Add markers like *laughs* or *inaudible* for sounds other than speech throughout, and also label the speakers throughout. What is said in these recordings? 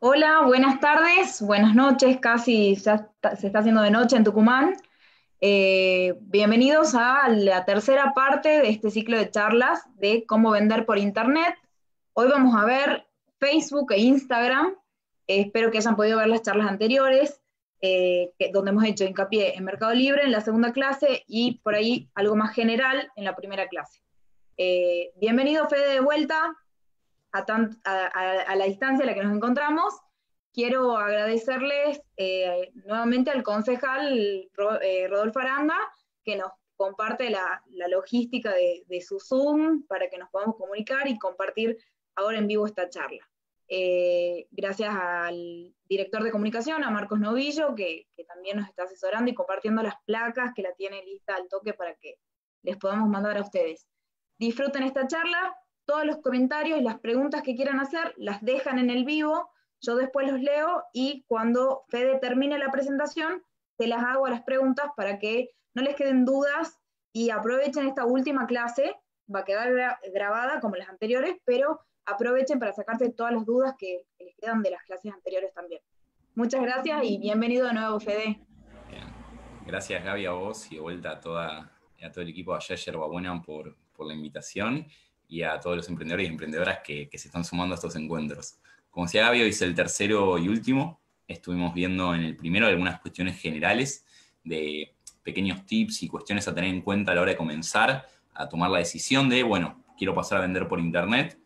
Speaker 1: Hola, buenas tardes, buenas noches, casi se está haciendo de noche en Tucumán. Eh, bienvenidos a la tercera parte de este ciclo de charlas de cómo vender por Internet. Hoy vamos a ver Facebook e Instagram. Eh, espero que hayan podido ver las charlas anteriores, eh, donde hemos hecho hincapié en Mercado Libre en la segunda clase y por ahí algo más general en la primera clase. bienvenido, Fede, de vuelta a, la distancia en la que nos encontramos, quiero agradecerles eh, nuevamente al concejal eh, Rodolfo Aranda, que nos comparte la, logística de, su Zoom para que nos podamos comunicar y compartir ahora en vivo esta charla. Eh, gracias al director de comunicación, a Marcos Novillo, que también nos está asesorando y compartiendo las placas que la tiene lista al toque para que les podamos mandar a ustedes. Disfruten esta charla, todos los comentarios y las preguntas que quieran hacer, las dejan en el vivo, yo después los leo y cuando Fede termine la presentación, te las hago a las preguntas para que no les queden dudas y aprovechen esta última clase, va a quedar grabada como las anteriores, pero aprovechen para sacarse todas las dudas que, les quedan de las clases anteriores también. Muchas gracias y bienvenido de nuevo, Fede.
Speaker 2: Gracias, Gaby, a vos y de vuelta a, toda, a todo el equipo de Ayer Buena por, por la invitación y a todos los emprendedores y emprendedoras que, se están sumando a estos encuentros. Como decía hoy es el tercero y último. Estuvimos viendo en el primero algunas cuestiones generales de pequeños tips y cuestiones a tener en cuenta a la hora de comenzar a tomar la decisión de, bueno, quiero pasar a vender por internet.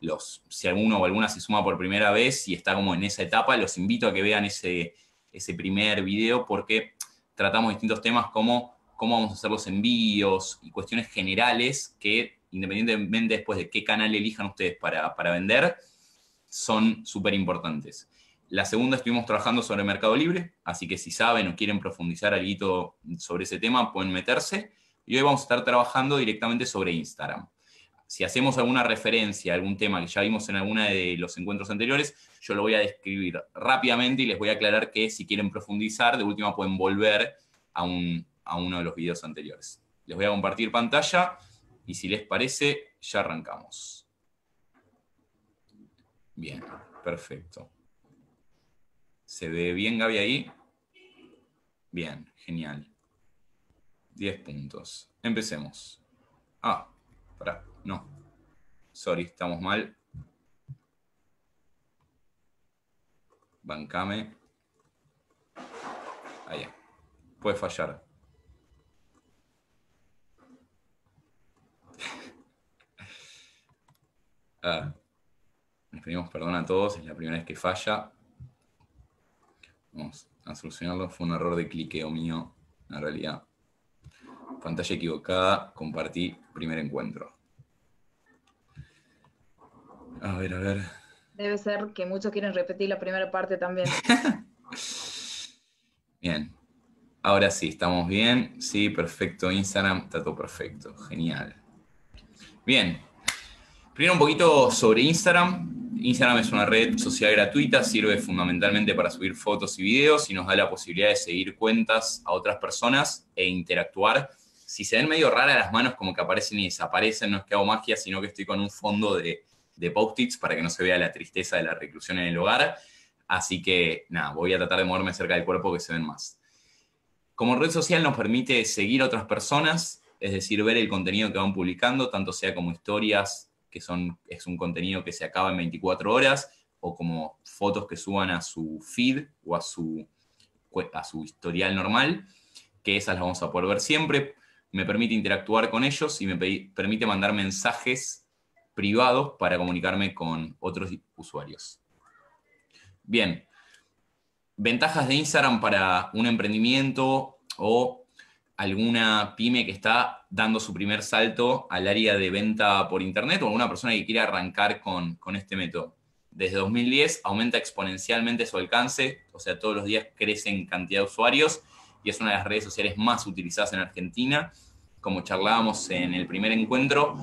Speaker 2: Los, si alguno o alguna se suma por primera vez y está como en esa etapa, los invito a que vean ese, ese primer video porque tratamos distintos temas como cómo vamos a hacer los envíos y cuestiones generales que independientemente después de qué canal elijan ustedes para, para vender, son súper importantes. La segunda estuvimos trabajando sobre Mercado Libre, así que si saben o quieren profundizar algo sobre ese tema, pueden meterse. Y hoy vamos a estar trabajando directamente sobre Instagram. Si hacemos alguna referencia a algún tema que ya vimos en alguno de los encuentros anteriores, yo lo voy a describir rápidamente y les voy a aclarar que si quieren profundizar, de última pueden volver a, un, a uno de los videos anteriores. Les voy a compartir pantalla y si les parece, ya arrancamos. Bien, perfecto. ¿Se ve bien Gaby ahí? Bien, genial. 10 puntos. Empecemos. Ah, pará, no. Sorry, estamos mal. Bancame. Ahí. Puede fallar. Ah, les pedimos perdón a todos, es la primera vez que falla. Vamos a solucionarlo, fue un error de cliqueo mío, en realidad. Pantalla equivocada, compartí primer encuentro. A ver, a ver.
Speaker 1: Debe ser que muchos quieren repetir la primera parte también. *laughs*
Speaker 2: bien. Ahora sí, estamos bien. Sí, perfecto. Instagram está todo perfecto. Genial. Bien, Primero un poquito sobre Instagram. Instagram es una red social gratuita, sirve fundamentalmente para subir fotos y videos y nos da la posibilidad de seguir cuentas a otras personas e interactuar. Si se ven medio raras las manos, como que aparecen y desaparecen, no es que hago magia, sino que estoy con un fondo de, de post-its para que no se vea la tristeza de la reclusión en el hogar. Así que nada, voy a tratar de moverme cerca del cuerpo que se ven más. Como red social nos permite seguir a otras personas, es decir, ver el contenido que van publicando, tanto sea como historias, que son, es un contenido que se acaba en 24 horas, o como fotos que suban a su feed o a su, a su historial normal, que esas las vamos a poder ver siempre. Me permite interactuar con ellos y me permite mandar mensajes privados para comunicarme con otros usuarios. Bien, ventajas de Instagram para un emprendimiento o alguna pyme que está dando su primer salto al área de venta por Internet o alguna persona que quiera arrancar con, con este método. Desde 2010 aumenta exponencialmente su alcance, o sea, todos los días crece en cantidad de usuarios y es una de las redes sociales más utilizadas en Argentina. Como charlábamos en el primer encuentro,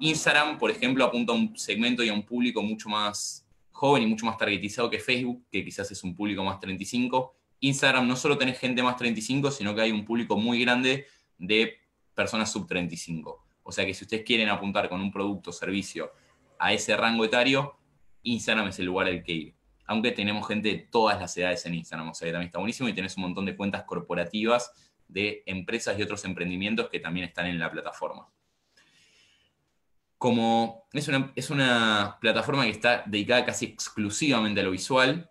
Speaker 2: Instagram, por ejemplo, apunta a un segmento y a un público mucho más joven y mucho más targetizado que Facebook, que quizás es un público más 35. Instagram no solo tenés gente más 35, sino que hay un público muy grande de personas sub 35. O sea que si ustedes quieren apuntar con un producto o servicio a ese rango etario, Instagram es el lugar al que ir. Aunque tenemos gente de todas las edades en Instagram, o sea que también está buenísimo y tenés un montón de cuentas corporativas de empresas y otros emprendimientos que también están en la plataforma. Como es una, es una plataforma que está dedicada casi exclusivamente a lo visual,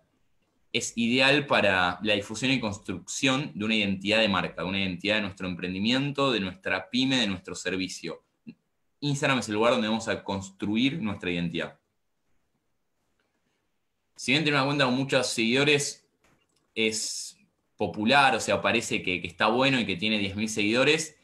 Speaker 2: es ideal para la difusión y construcción de una identidad de marca, de una identidad de nuestro emprendimiento, de nuestra pyme, de nuestro servicio. Instagram es el lugar donde vamos a construir nuestra identidad. Si bien tiene una cuenta con muchos seguidores, es popular, o sea, parece que, que está bueno y que tiene 10.000 seguidores,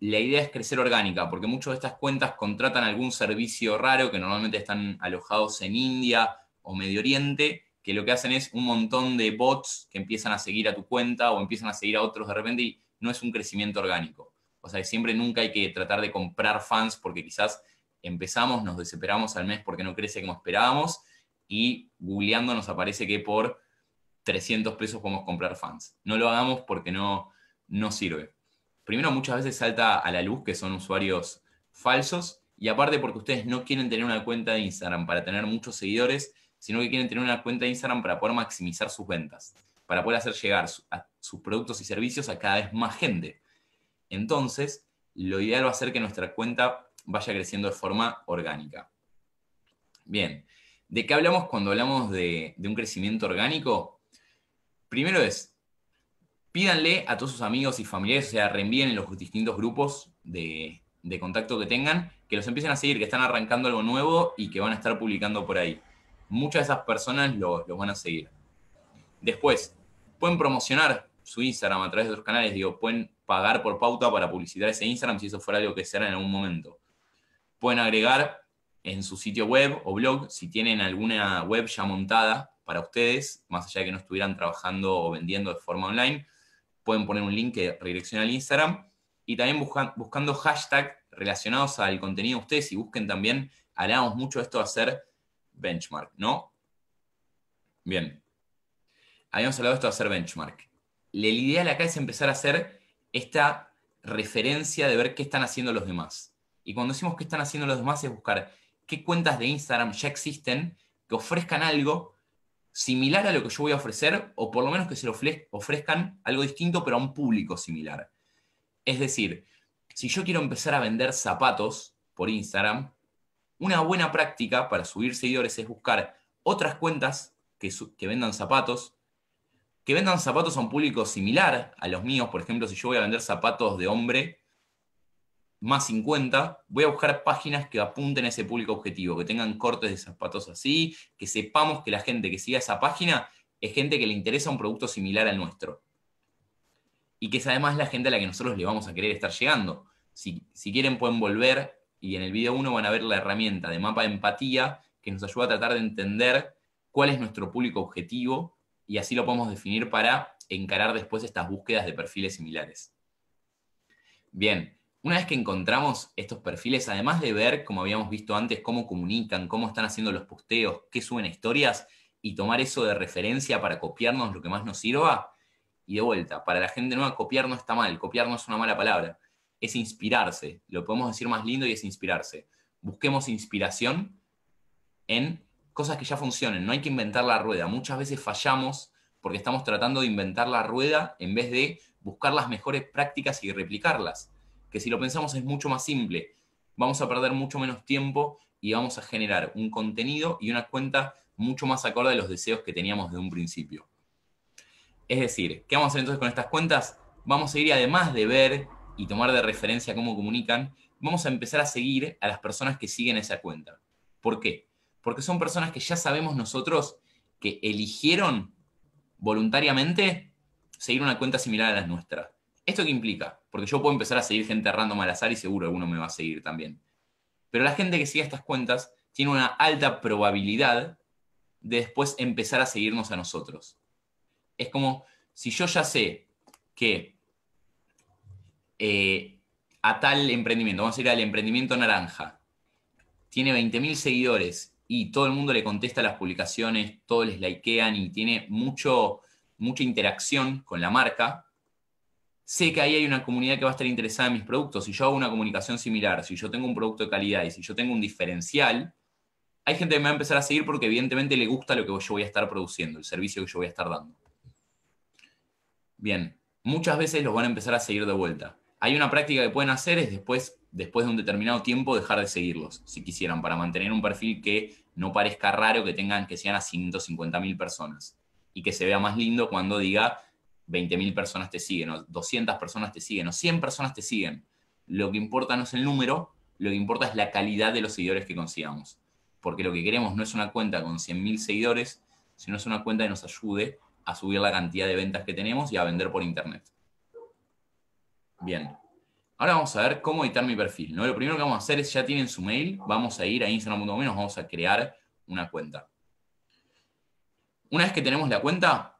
Speaker 2: la idea es crecer orgánica, porque muchas de estas cuentas contratan algún servicio raro que normalmente están alojados en India o Medio Oriente que lo que hacen es un montón de bots que empiezan a seguir a tu cuenta o empiezan a seguir a otros de repente y no es un crecimiento orgánico. O sea, siempre nunca hay que tratar de comprar fans porque quizás empezamos, nos desesperamos al mes porque no crece como esperábamos y googleando nos aparece que por 300 pesos podemos comprar fans. No lo hagamos porque no, no sirve. Primero, muchas veces salta a la luz que son usuarios falsos y aparte porque ustedes no quieren tener una cuenta de Instagram para tener muchos seguidores sino que quieren tener una cuenta de Instagram para poder maximizar sus ventas, para poder hacer llegar sus productos y servicios a cada vez más gente. Entonces, lo ideal va a ser que nuestra cuenta vaya creciendo de forma orgánica. Bien, ¿de qué hablamos cuando hablamos de, un crecimiento orgánico? Primero es, pídanle a todos sus amigos y familiares, o sea, reenvíen en los distintos grupos de, de contacto que tengan, que los empiecen a seguir, que están arrancando algo nuevo y que van a estar publicando por ahí muchas de esas personas los van a seguir. Después, pueden promocionar su Instagram a través de otros canales, digo, pueden pagar por pauta para publicitar ese Instagram si eso fuera algo que se hará en algún momento. Pueden agregar en su sitio web o blog, si tienen alguna web ya montada para ustedes, más allá de que no estuvieran trabajando o vendiendo de forma online, pueden poner un link que redirecciona al Instagram y también buscando hashtags relacionados al contenido de ustedes y busquen también, hablamos mucho de esto de hacer benchmark, ¿no? Bien. Habíamos hablado de esto de hacer benchmark. La ideal acá es empezar a hacer esta referencia de ver qué están haciendo los demás. Y cuando decimos qué están haciendo los demás es buscar qué cuentas de Instagram ya existen que ofrezcan algo similar a lo que yo voy a ofrecer, o por lo menos que se lo ofrezcan algo distinto, pero a un público similar. Es decir, si yo quiero empezar a vender zapatos por Instagram, una buena práctica para subir seguidores es buscar otras cuentas que, vendan zapatos, que vendan zapatos a un público similar a los míos. Por ejemplo, si yo voy a vender zapatos de hombre más 50, voy a buscar páginas que apunten a ese público objetivo, que tengan cortes de zapatos así, que sepamos que la gente que siga esa página es gente que le interesa un producto similar al nuestro. Y que es además la gente a la que nosotros le vamos a querer estar llegando. Si, si quieren pueden volver y en el video 1 van a ver la herramienta de mapa de empatía que nos ayuda a tratar de entender cuál es nuestro público objetivo y así lo podemos definir para encarar después estas búsquedas de perfiles similares. Bien, una vez que encontramos estos perfiles, además de ver, como habíamos visto antes, cómo comunican, cómo están haciendo los posteos, qué suben a historias y tomar eso de referencia para copiarnos lo que más nos sirva, y de vuelta, para la gente nueva copiar no está mal, copiar no es una mala palabra es inspirarse. Lo podemos decir más lindo y es inspirarse. Busquemos inspiración en cosas que ya funcionen. No hay que inventar la rueda. Muchas veces fallamos porque estamos tratando de inventar la rueda en vez de buscar las mejores prácticas y replicarlas. Que si lo pensamos es mucho más simple. Vamos a perder mucho menos tiempo y vamos a generar un contenido y una cuenta mucho más acorde a los deseos que teníamos de un principio. Es decir, ¿qué vamos a hacer entonces con estas cuentas? Vamos a ir además de ver y tomar de referencia cómo comunican, vamos a empezar a seguir a las personas que siguen esa cuenta. ¿Por qué? Porque son personas que ya sabemos nosotros que eligieron voluntariamente seguir una cuenta similar a las nuestras. ¿Esto qué implica? Porque yo puedo empezar a seguir gente random al azar y seguro alguno me va a seguir también. Pero la gente que sigue estas cuentas tiene una alta probabilidad de después empezar a seguirnos a nosotros. Es como si yo ya sé que eh, a tal emprendimiento, vamos a ir al emprendimiento naranja, tiene 20.000 seguidores y todo el mundo le contesta las publicaciones, todos les likean y tiene mucho, mucha interacción con la marca, sé que ahí hay una comunidad que va a estar interesada en mis productos. Si yo hago una comunicación similar, si yo tengo un producto de calidad y si yo tengo un diferencial, hay gente que me va a empezar a seguir porque evidentemente le gusta lo que yo voy a estar produciendo, el servicio que yo voy a estar dando. Bien, muchas veces los van a empezar a seguir de vuelta hay una práctica que pueden hacer es después, después de un determinado tiempo dejar de seguirlos, si quisieran, para mantener un perfil que no parezca raro que tengan que sean a 150.000 personas y que se vea más lindo cuando diga 20.000 personas te siguen o 200 personas te siguen o 100 personas te siguen. Lo que importa no es el número, lo que importa es la calidad de los seguidores que consigamos. Porque lo que queremos no es una cuenta con 100.000 seguidores, sino es una cuenta que nos ayude a subir la cantidad de ventas que tenemos y a vender por internet. Bien. Ahora vamos a ver cómo editar mi perfil. ¿no? Lo primero que vamos a hacer es, ya tienen su mail, vamos a ir a instagram.com, nos vamos a crear una cuenta. Una vez que tenemos la cuenta,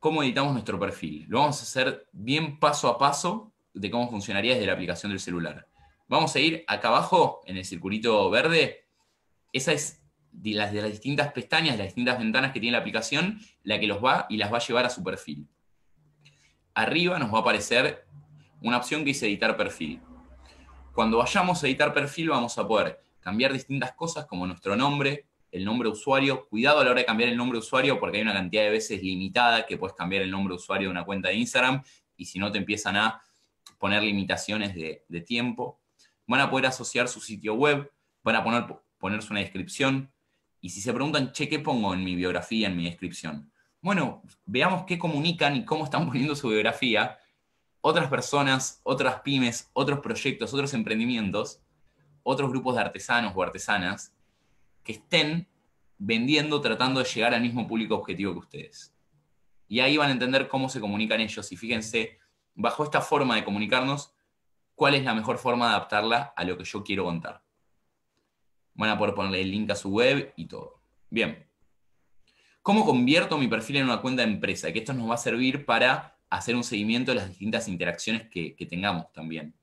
Speaker 2: ¿cómo editamos nuestro perfil? Lo vamos a hacer bien paso a paso de cómo funcionaría desde la aplicación del celular. Vamos a ir acá abajo, en el circulito verde, esa es de las, de las distintas pestañas, las distintas ventanas que tiene la aplicación, la que los va y las va a llevar a su perfil. Arriba nos va a aparecer una opción que dice editar perfil. Cuando vayamos a editar perfil vamos a poder cambiar distintas cosas como nuestro nombre, el nombre de usuario. Cuidado a la hora de cambiar el nombre de usuario porque hay una cantidad de veces limitada que puedes cambiar el nombre de usuario de una cuenta de Instagram y si no te empiezan a poner limitaciones de, tiempo. Van a poder asociar su sitio web, van a poner, ponerse una descripción. Y si se preguntan, che, ¿qué pongo en mi biografía, en mi descripción? Bueno, veamos qué comunican y cómo están *laughs* poniendo su biografía otras personas, otras pymes, otros proyectos, otros emprendimientos, otros grupos de artesanos o artesanas que estén vendiendo, tratando de llegar al mismo público objetivo que ustedes. Y ahí van a entender cómo se comunican ellos. Y fíjense, bajo esta forma de comunicarnos, cuál es la mejor forma de adaptarla a lo que yo quiero contar. Van a poder ponerle el link a su web y todo. Bien. ¿Cómo convierto mi perfil en una cuenta de empresa? Que esto nos va a servir para hacer un seguimiento de las distintas interacciones que, tengamos también.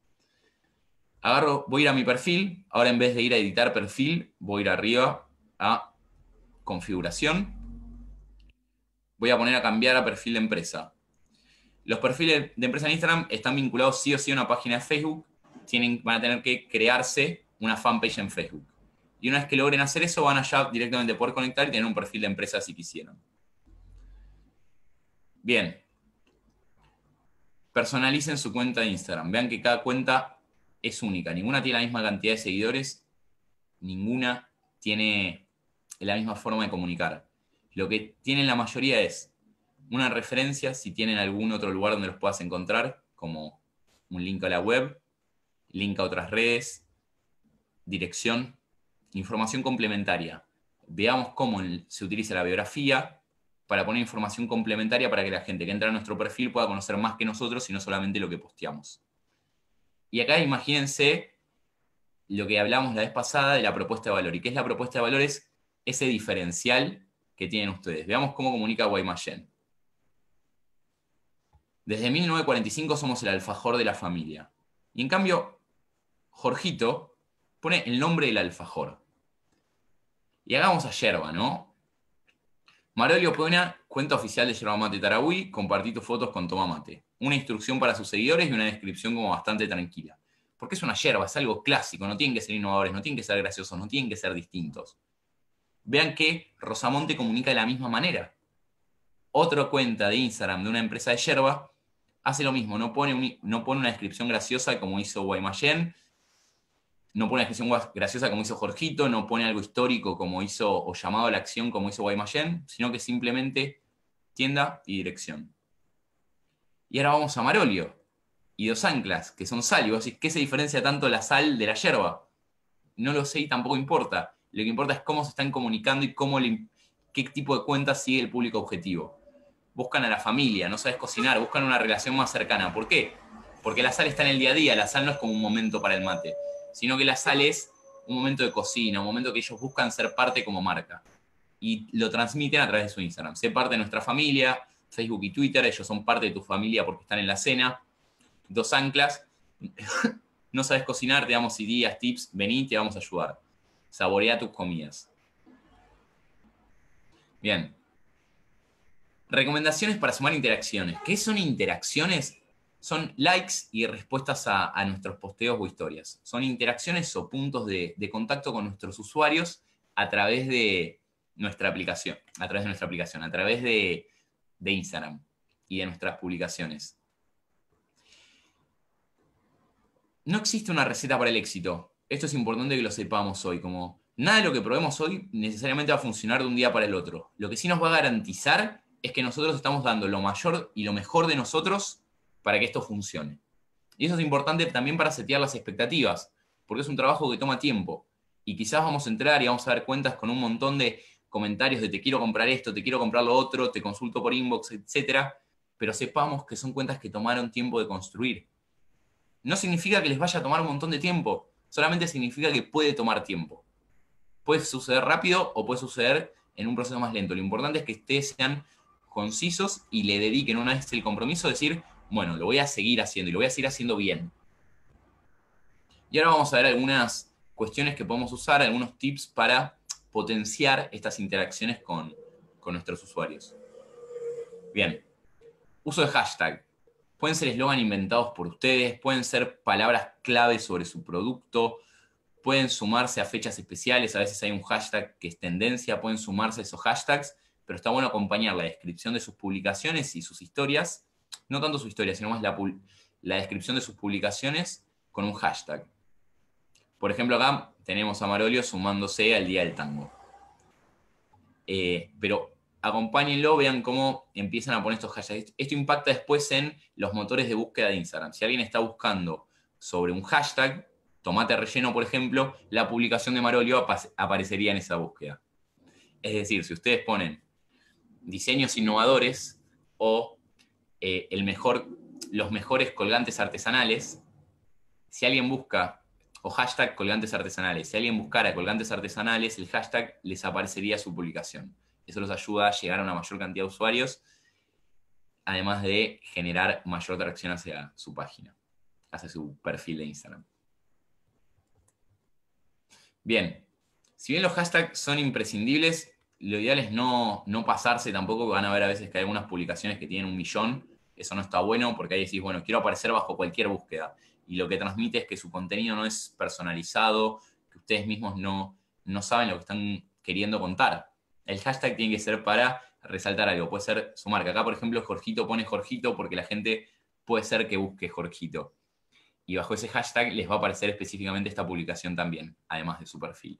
Speaker 2: Agarro, voy a ir a mi perfil, ahora en vez de ir a editar perfil, voy a ir arriba a configuración, voy a poner a cambiar a perfil de empresa. Los perfiles de empresa en Instagram están vinculados sí o sí a una página de Facebook, tienen, van a tener que crearse una fanpage en Facebook. Y una vez que logren hacer eso, van a ya directamente poder conectar y tener un perfil de empresa si quisieran. Bien, personalicen su cuenta de Instagram. Vean que cada cuenta es única. Ninguna tiene la misma cantidad de seguidores. Ninguna tiene la misma forma de comunicar. Lo que tienen la mayoría es una referencia, si tienen algún otro lugar donde los puedas encontrar, como un link a la web, link a otras redes, dirección, información complementaria. Veamos cómo se utiliza la biografía para poner información complementaria para que la gente que entra a nuestro perfil pueda conocer más que nosotros y no solamente lo que posteamos. Y acá imagínense lo que hablamos la vez pasada de la propuesta de valor. ¿Y qué es la propuesta de valor? Es ese diferencial que tienen ustedes. Veamos cómo comunica Guaymallén. Desde 1945 somos el alfajor de la familia. Y en cambio, Jorgito pone el nombre del alfajor. Y hagamos a yerba, ¿no? Marolio Pena, cuenta oficial de Yerba Mate Tarahui, compartí tus fotos con Tomamate. Una instrucción para sus seguidores y una descripción como bastante tranquila. Porque es una yerba, es algo clásico, no tienen que ser innovadores, no tienen que ser graciosos, no tienen que ser distintos. Vean que Rosamonte comunica de la misma manera. Otra cuenta de Instagram de una empresa de yerba hace lo mismo, no pone, no pone una descripción graciosa como hizo Guaymallén, no pone una gestión graciosa como hizo Jorgito, no pone algo histórico como hizo, o llamado a la acción como hizo Guaymallén, sino que simplemente tienda y dirección. Y ahora vamos a Marolio y Dos Anclas, que son sal. Y vos ¿qué se diferencia tanto la sal de la hierba? No lo sé y tampoco importa. Lo que importa es cómo se están comunicando y cómo qué tipo de cuentas sigue el público objetivo. Buscan a la familia, no sabes cocinar, buscan una relación más cercana. ¿Por qué? Porque la sal está en el día a día, la sal no es como un momento para el mate sino que la sal es un momento de cocina, un momento que ellos buscan ser parte como marca. Y lo transmiten a través de su Instagram. Sé parte de nuestra familia, Facebook y Twitter, ellos son parte de tu familia porque están en la cena. Dos anclas. *laughs* no sabes cocinar, te damos ideas, tips, vení, te vamos a ayudar. Saborea tus comidas. Bien. Recomendaciones para sumar interacciones. ¿Qué son interacciones? son likes y respuestas a, nuestros posteos o historias. Son interacciones o puntos de, contacto con nuestros usuarios a través de nuestra aplicación, a través de nuestra aplicación, a través de, Instagram y de nuestras publicaciones. No existe una receta para el éxito. Esto es importante que lo sepamos hoy, como nada de lo que probemos hoy necesariamente va a funcionar de un día para el otro. Lo que sí nos va a garantizar es que nosotros estamos dando lo mayor y lo mejor de nosotros para que esto funcione. Y eso es importante también para setear las expectativas, porque es un trabajo que toma tiempo. Y quizás vamos a entrar y vamos a ver cuentas con un montón de comentarios de te quiero comprar esto, te quiero comprar lo otro, te consulto por inbox, etcétera, pero sepamos que son cuentas que tomaron tiempo de construir. No significa que les vaya a tomar un montón de tiempo, solamente significa que puede tomar tiempo. Puede suceder rápido o puede suceder en un proceso más lento. Lo importante es que ustedes sean concisos y le dediquen una vez el compromiso, decir, bueno, lo voy a seguir haciendo y lo voy a seguir haciendo bien. Y ahora vamos a ver algunas cuestiones que podemos usar, algunos tips para potenciar estas interacciones con, nuestros usuarios. Bien, uso de hashtag. Pueden ser eslogan inventados por ustedes, pueden ser palabras clave sobre su producto, pueden sumarse a fechas especiales, a veces hay un hashtag que es tendencia, pueden sumarse a esos hashtags, pero está bueno acompañar la descripción de sus publicaciones y sus historias no tanto su historia, sino más la, la descripción de sus publicaciones con un hashtag. Por ejemplo, acá tenemos a Marolio sumándose al Día del Tango. Eh, pero acompáñenlo, vean cómo empiezan a poner estos hashtags. Esto impacta después en los motores de búsqueda de Instagram. Si alguien está buscando sobre un hashtag, tomate relleno, por ejemplo, la publicación de Marolio aparecería en esa búsqueda. Es decir, si ustedes ponen diseños innovadores o eh, el mejor, los mejores colgantes artesanales, si alguien busca, o hashtag colgantes artesanales, si alguien buscara colgantes artesanales, el hashtag les aparecería su publicación. Eso los ayuda a llegar a una mayor cantidad de usuarios, además de generar mayor tracción hacia su página, hacia su perfil de Instagram. Bien, si bien los hashtags son imprescindibles, lo ideal es no, pasarse tampoco, van a ver a veces que hay algunas publicaciones que tienen un millón, eso no está bueno porque ahí decís, bueno, quiero aparecer bajo cualquier búsqueda. Y lo que transmite es que su contenido no es personalizado, que ustedes mismos no, no saben lo que están queriendo contar. El hashtag tiene que ser para resaltar algo, puede ser su marca. Acá, por ejemplo, Jorgito pone Jorgito porque la gente puede ser que busque Jorgito. Y bajo ese hashtag les va a aparecer específicamente esta publicación también, además de su perfil.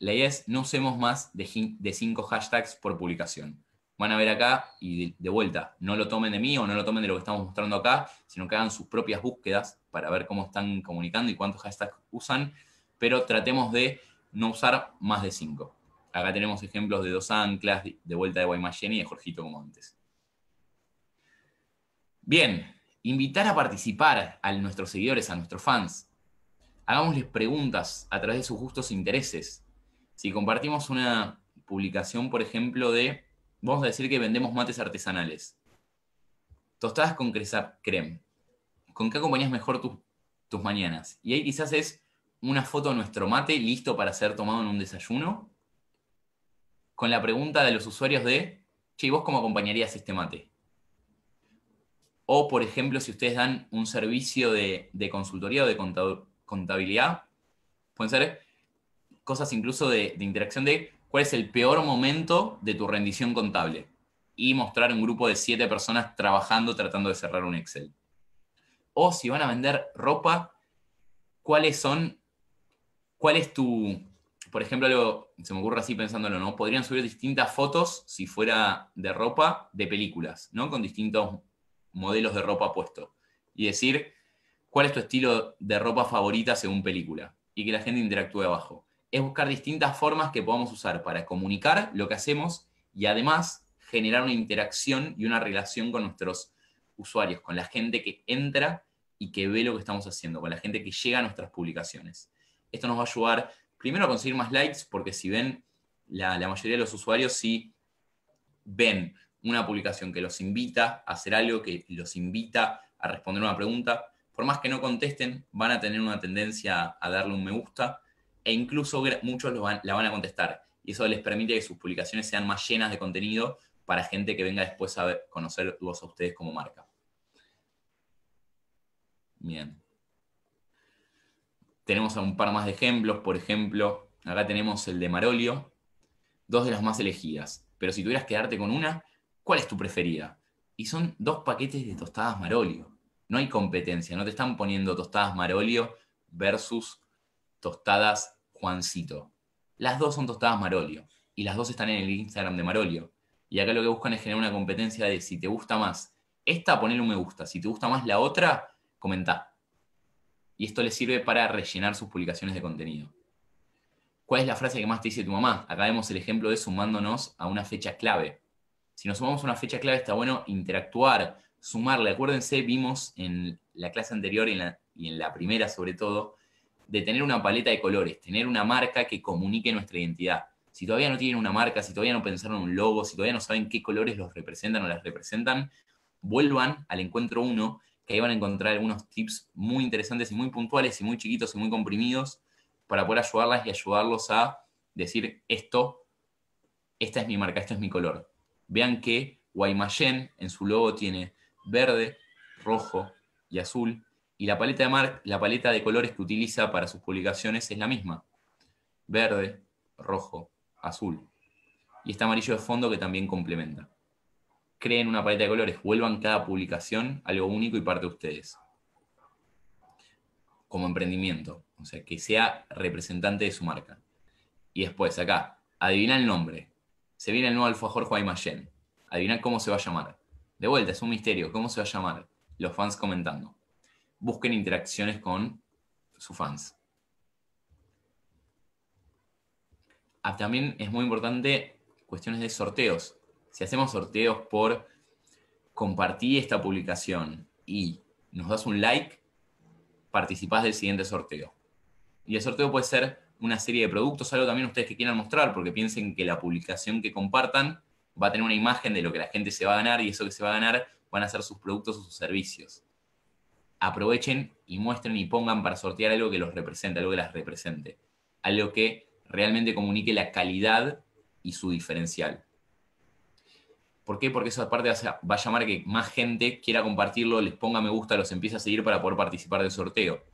Speaker 2: La idea es no usemos más de 5 hashtags por publicación. Van a ver acá y de vuelta, no lo tomen de mí o no lo tomen de lo que estamos mostrando acá, sino que hagan sus propias búsquedas para ver cómo están comunicando y cuántos hashtags usan, pero tratemos de no usar más de 5. Acá tenemos ejemplos de dos anclas, de vuelta de Guaymallén y de Jorgito como antes. Bien, invitar a participar a nuestros seguidores, a nuestros fans. Hagámosles preguntas a través de sus gustos e intereses. Si compartimos una publicación, por ejemplo, de, vamos a decir que vendemos mates artesanales, tostadas con creme, ¿con qué acompañas mejor tus, mañanas? Y ahí quizás es una foto de nuestro mate listo para ser tomado en un desayuno, con la pregunta de los usuarios de, che, ¿vos cómo acompañarías este mate? O, por ejemplo, si ustedes dan un servicio de, de consultoría o de contabilidad, pueden ser, cosas incluso de, interacción de cuál es el peor momento de tu rendición contable y mostrar un grupo de siete personas trabajando tratando de cerrar un Excel. O si van a vender ropa, cuáles son, cuál es tu, por ejemplo, se me ocurre así pensándolo, ¿no? Podrían subir distintas fotos, si fuera de ropa, de películas, ¿no? Con distintos modelos de ropa puesto. Y decir, ¿cuál es tu estilo de ropa favorita según película? Y que la gente interactúe abajo es buscar distintas formas que podamos usar para comunicar lo que hacemos y además generar una interacción y una relación con nuestros usuarios, con la gente que entra y que ve lo que estamos haciendo, con la gente que llega a nuestras publicaciones. Esto nos va a ayudar primero a conseguir más likes, porque si ven, la, mayoría de los usuarios si ven una publicación que los invita a hacer algo, que los invita a responder una pregunta, por más que no contesten, van a tener una tendencia a darle un me gusta e incluso muchos la van a contestar. Y eso les permite que sus publicaciones sean más llenas de contenido para gente que venga después a conocerlos conocer a ustedes como marca. Bien. Tenemos un par más de ejemplos. Por ejemplo, acá tenemos el de Marolio. Dos de las más elegidas. Pero si tuvieras que quedarte con una, ¿cuál es tu preferida? Y son dos paquetes de tostadas Marolio. No hay competencia. No te están poniendo tostadas Marolio versus tostadas Juancito. Las dos son tostadas Marolio y las dos están en el Instagram de Marolio. Y acá lo que buscan es generar una competencia de si te gusta más esta, ponle un me gusta. Si te gusta más la otra, comenta. Y esto les sirve para rellenar sus publicaciones de contenido. ¿Cuál es la frase que más te dice tu mamá? Acá vemos el ejemplo de sumándonos a una fecha clave. Si nos sumamos a una fecha clave, está bueno interactuar, sumarle. Acuérdense, vimos en la clase anterior y en la primera sobre todo, de tener una paleta de colores, tener una marca que comunique nuestra identidad. Si todavía no tienen una marca, si todavía no pensaron un logo, si todavía no saben qué colores los representan o las representan, vuelvan al encuentro 1, que ahí van a encontrar algunos tips muy interesantes y muy puntuales y muy chiquitos y muy comprimidos para poder ayudarlas y ayudarlos a decir esto, esta es mi marca, esto es mi color. Vean que Guaymallén en su logo tiene verde, rojo y azul, y la paleta de, colores que utiliza para sus publicaciones es la misma. Verde, rojo, azul. Y este amarillo de fondo que también complementa. Creen una paleta de colores, vuelvan cada publicación algo único y parte de ustedes. Como emprendimiento. O sea, que sea representante de su marca. Y después, acá, adivina el nombre. Se viene el nuevo alfajor Mayen. Adivina cómo se va a llamar. De vuelta, es un misterio. ¿Cómo se va a llamar? Los fans comentando busquen interacciones con sus fans. Ah, también es muy importante cuestiones de sorteos. Si hacemos sorteos por compartir esta publicación y nos das un like, participás del siguiente sorteo. Y el sorteo puede ser una serie de productos, algo también ustedes que quieran mostrar, porque piensen que la publicación que compartan va a tener una imagen de lo que la gente se va a ganar y eso que se va a ganar van a ser sus productos o sus servicios aprovechen y muestren y pongan para sortear algo que los represente, algo que las represente, algo que realmente comunique la calidad y su diferencial. ¿Por qué? Porque esa parte va a llamar a que más gente quiera compartirlo, les ponga me gusta, los empiece a seguir para poder participar del sorteo.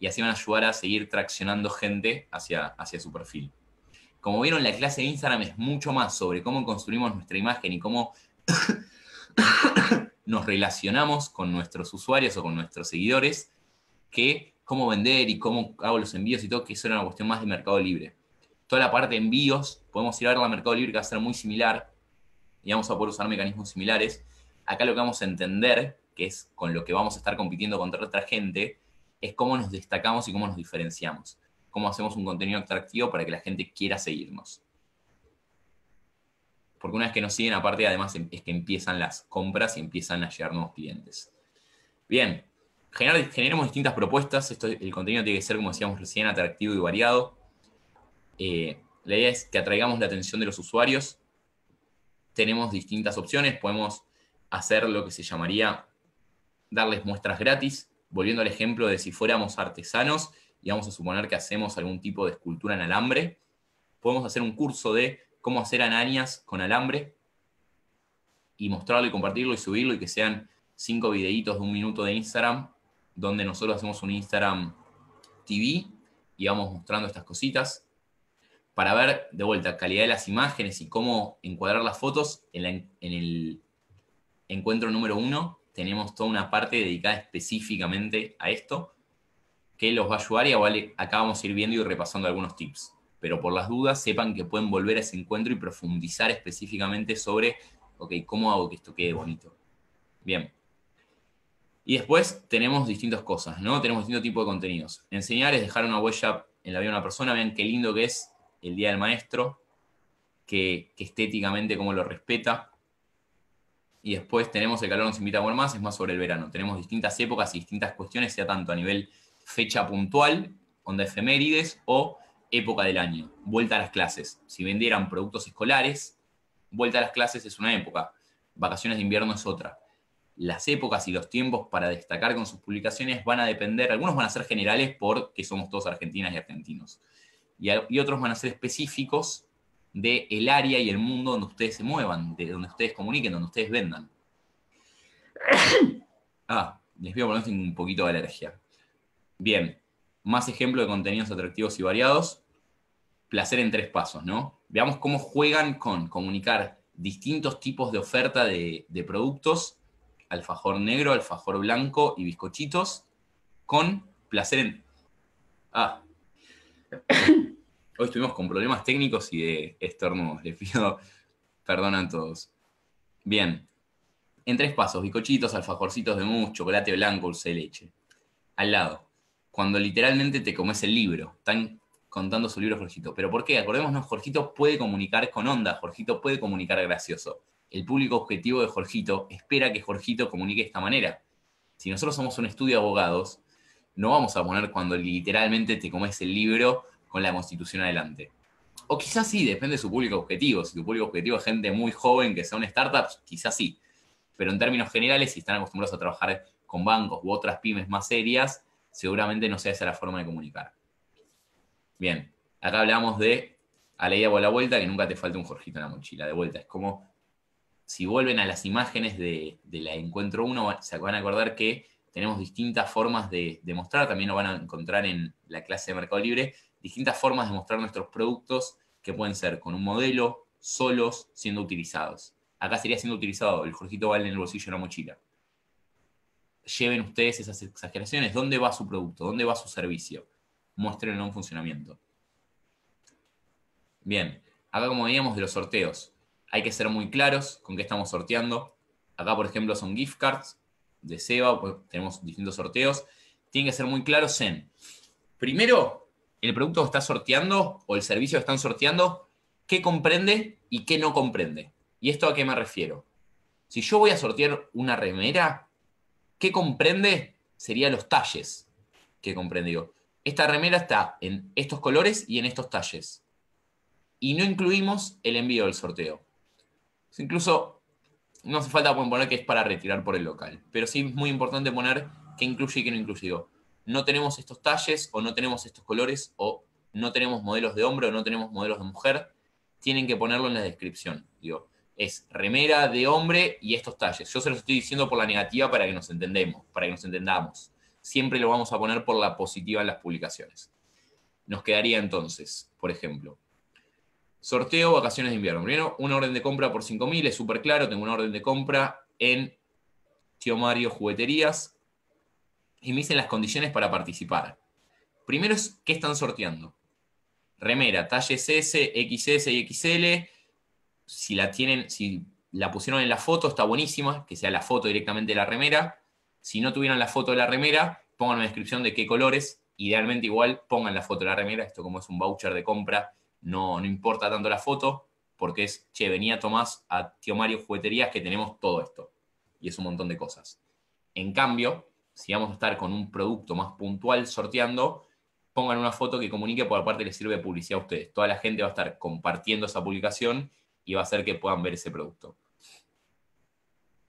Speaker 2: Y así van a ayudar a seguir traccionando gente hacia, hacia su perfil. Como vieron, la clase de Instagram es mucho más sobre cómo construimos nuestra imagen y cómo nos relacionamos con nuestros usuarios o con nuestros seguidores que cómo vender y cómo hago los envíos y todo, que eso era una cuestión más de mercado libre. Toda la parte de envíos, podemos ir a ver la mercado libre que va a ser muy similar y vamos a poder usar mecanismos similares. Acá lo que vamos a entender, que es con lo que vamos a estar compitiendo contra otra gente, es cómo nos destacamos y cómo nos diferenciamos. Cómo hacemos un contenido atractivo para que la gente quiera seguirnos porque una vez que nos siguen, aparte, además em, es que empiezan las compras y empiezan a llegar nuevos clientes. Bien, generemos distintas propuestas. el contenido tiene que ser, como decíamos recién, atractivo y variado. Eh, la idea es que atraigamos la atención de los usuarios. Tenemos distintas opciones. Podemos hacer lo que se llamaría darles muestras gratis. Volviendo al ejemplo de si fuéramos artesanos y vamos a suponer que hacemos algún tipo de escultura en alambre, podemos hacer un curso de cómo hacer arañas con alambre y mostrarlo y compartirlo y subirlo y que sean cinco videitos de un minuto de Instagram, donde nosotros hacemos un Instagram TV y vamos mostrando estas cositas para ver de vuelta calidad de las imágenes y cómo encuadrar las fotos. En, en el encuentro número uno tenemos toda una parte dedicada específicamente a esto que los va a ayudar y acá vamos a ir viendo y repasando algunos tips pero por las dudas sepan que pueden volver a ese encuentro y profundizar específicamente sobre, ok, ¿cómo hago que esto quede bonito? Bien. Y después tenemos distintas cosas, ¿no? Tenemos distintos tipos de contenidos. Enseñar es dejar una huella en la vida de una persona, vean qué lindo que es el Día del Maestro, que, estéticamente cómo lo respeta. Y después tenemos el calor nos invita a volver más, es más sobre el verano. Tenemos distintas épocas y distintas cuestiones, sea tanto a nivel fecha puntual, onda efemérides, o época del año, vuelta a las clases. Si vendieran productos escolares, vuelta a las clases es una época, vacaciones de invierno es otra. Las épocas y los tiempos para destacar con sus publicaciones van a depender, algunos van a ser generales porque somos todos argentinas y argentinos, y, otros van a ser específicos del el área y el mundo donde ustedes se muevan, de donde ustedes comuniquen, donde ustedes vendan. *coughs* Ah, les voy a poner un poquito de alergia. Bien, más ejemplo de contenidos atractivos y variados, placer en tres pasos, ¿no? Veamos cómo juegan con comunicar distintos tipos de oferta de, productos, alfajor negro, alfajor blanco y bizcochitos, con placer en... Ah. Hoy estuvimos con problemas técnicos y de estornudos. Les pido perdón a todos. Bien. En tres pasos, bizcochitos, alfajorcitos de mousse, chocolate blanco, dulce de leche. Al lado, cuando literalmente te comes el libro. Están contando su libro Jorgito. ¿Pero por qué? Acordémonos, Jorgito puede comunicar con onda, Jorgito puede comunicar gracioso. El público objetivo de Jorgito espera que Jorgito comunique de esta manera. Si nosotros somos un estudio de abogados, no vamos a poner cuando literalmente te comes el libro con la constitución adelante. O quizás sí, depende de su público objetivo. Si tu público objetivo es gente muy joven que sea una startup, quizás sí. Pero en términos generales, si están acostumbrados a trabajar con bancos u otras pymes más serias, seguramente no sea esa la forma de comunicar. Bien, acá hablamos de a la ida o a la vuelta, que nunca te falta un Jorgito en la mochila. De vuelta, es como si vuelven a las imágenes de, la Encuentro 1, se van a acordar que tenemos distintas formas de, mostrar, también lo van a encontrar en la clase de Mercado Libre, distintas formas de mostrar nuestros productos que pueden ser con un modelo, solos, siendo utilizados. Acá sería siendo utilizado el Jorgito vale en el bolsillo de la mochila lleven ustedes esas exageraciones. ¿Dónde va su producto? ¿Dónde va su servicio? Muéstrenlo en funcionamiento. Bien, acá como veíamos de los sorteos, hay que ser muy claros con qué estamos sorteando. Acá, por ejemplo, son gift cards de Seba, pues, tenemos distintos sorteos. Tienen que ser muy claros en, primero, el producto que está sorteando o el servicio que están sorteando, qué comprende y qué no comprende. ¿Y esto a qué me refiero? Si yo voy a sortear una remera, ¿Qué comprende? Sería los talles que comprendió. Esta remera está en estos colores y en estos talles. Y no incluimos el envío del sorteo. Incluso no hace falta poner que es para retirar por el local, pero sí es muy importante poner qué incluye y qué no Digo, No tenemos estos talles o no tenemos estos colores o no tenemos modelos de hombre o no tenemos modelos de mujer. Tienen que ponerlo en la descripción. Digo, es remera de hombre y estos talles. Yo se los estoy diciendo por la negativa para que nos entendemos, para que nos entendamos. Siempre lo vamos a poner por la positiva en las publicaciones. Nos quedaría entonces, por ejemplo, sorteo vacaciones de invierno. Primero, una orden de compra por 5.000, es súper claro, tengo una orden de compra en Tío Mario Jugueterías y me dicen las condiciones para participar. Primero es qué están sorteando. Remera, talles S, XS y XL si la tienen, si la pusieron en la foto, está buenísima, que sea la foto directamente de la remera. Si no tuvieron la foto de la remera, pongan una descripción de qué colores. Idealmente igual pongan la foto de la remera, esto como es un voucher de compra, no, importa tanto la foto, porque es, che, venía Tomás a Tío Mario Jugueterías que tenemos todo esto. Y es un montón de cosas. En cambio, si vamos a estar con un producto más puntual sorteando, pongan una foto que comunique, por aparte les sirve de publicidad a ustedes. Toda la gente va a estar compartiendo esa publicación y va a ser que puedan ver ese producto.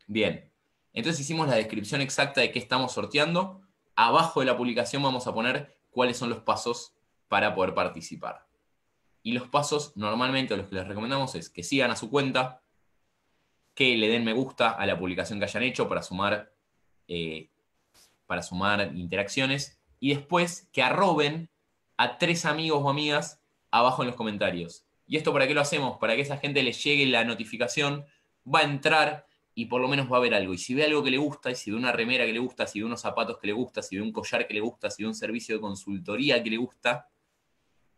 Speaker 2: Bien, entonces hicimos la descripción exacta de qué estamos sorteando. Abajo de la publicación vamos a poner cuáles son los pasos para poder participar. Y los pasos normalmente los que les recomendamos es que sigan a su cuenta, que le den me gusta a la publicación que hayan hecho para sumar, eh, para sumar interacciones y después que arroben a tres amigos o amigas abajo en los comentarios. ¿Y esto para qué lo hacemos? Para que esa gente le llegue la notificación, va a entrar y por lo menos va a ver algo. Y si ve algo que le gusta, y si ve una remera que le gusta, si ve unos zapatos que le gusta, si ve un collar que le gusta, si ve un servicio de consultoría que le gusta,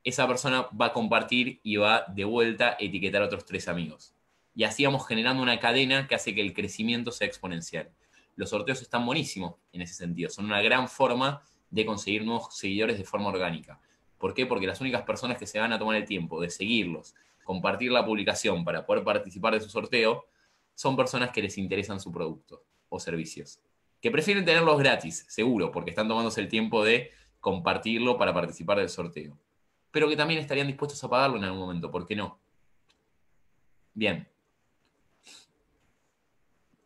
Speaker 2: esa persona va a compartir y va de vuelta a etiquetar a otros tres amigos. Y así vamos generando una cadena que hace que el crecimiento sea exponencial. Los sorteos están buenísimos en ese sentido, son una gran forma de conseguir nuevos seguidores de forma orgánica. ¿Por qué? Porque las únicas personas que se van a tomar el tiempo de seguirlos, compartir la publicación para poder participar de su sorteo, son personas que les interesan su producto o servicios. Que prefieren tenerlos gratis, seguro, porque están tomándose el tiempo de compartirlo para participar del sorteo. Pero que también estarían dispuestos a pagarlo en algún momento, ¿por qué no? Bien.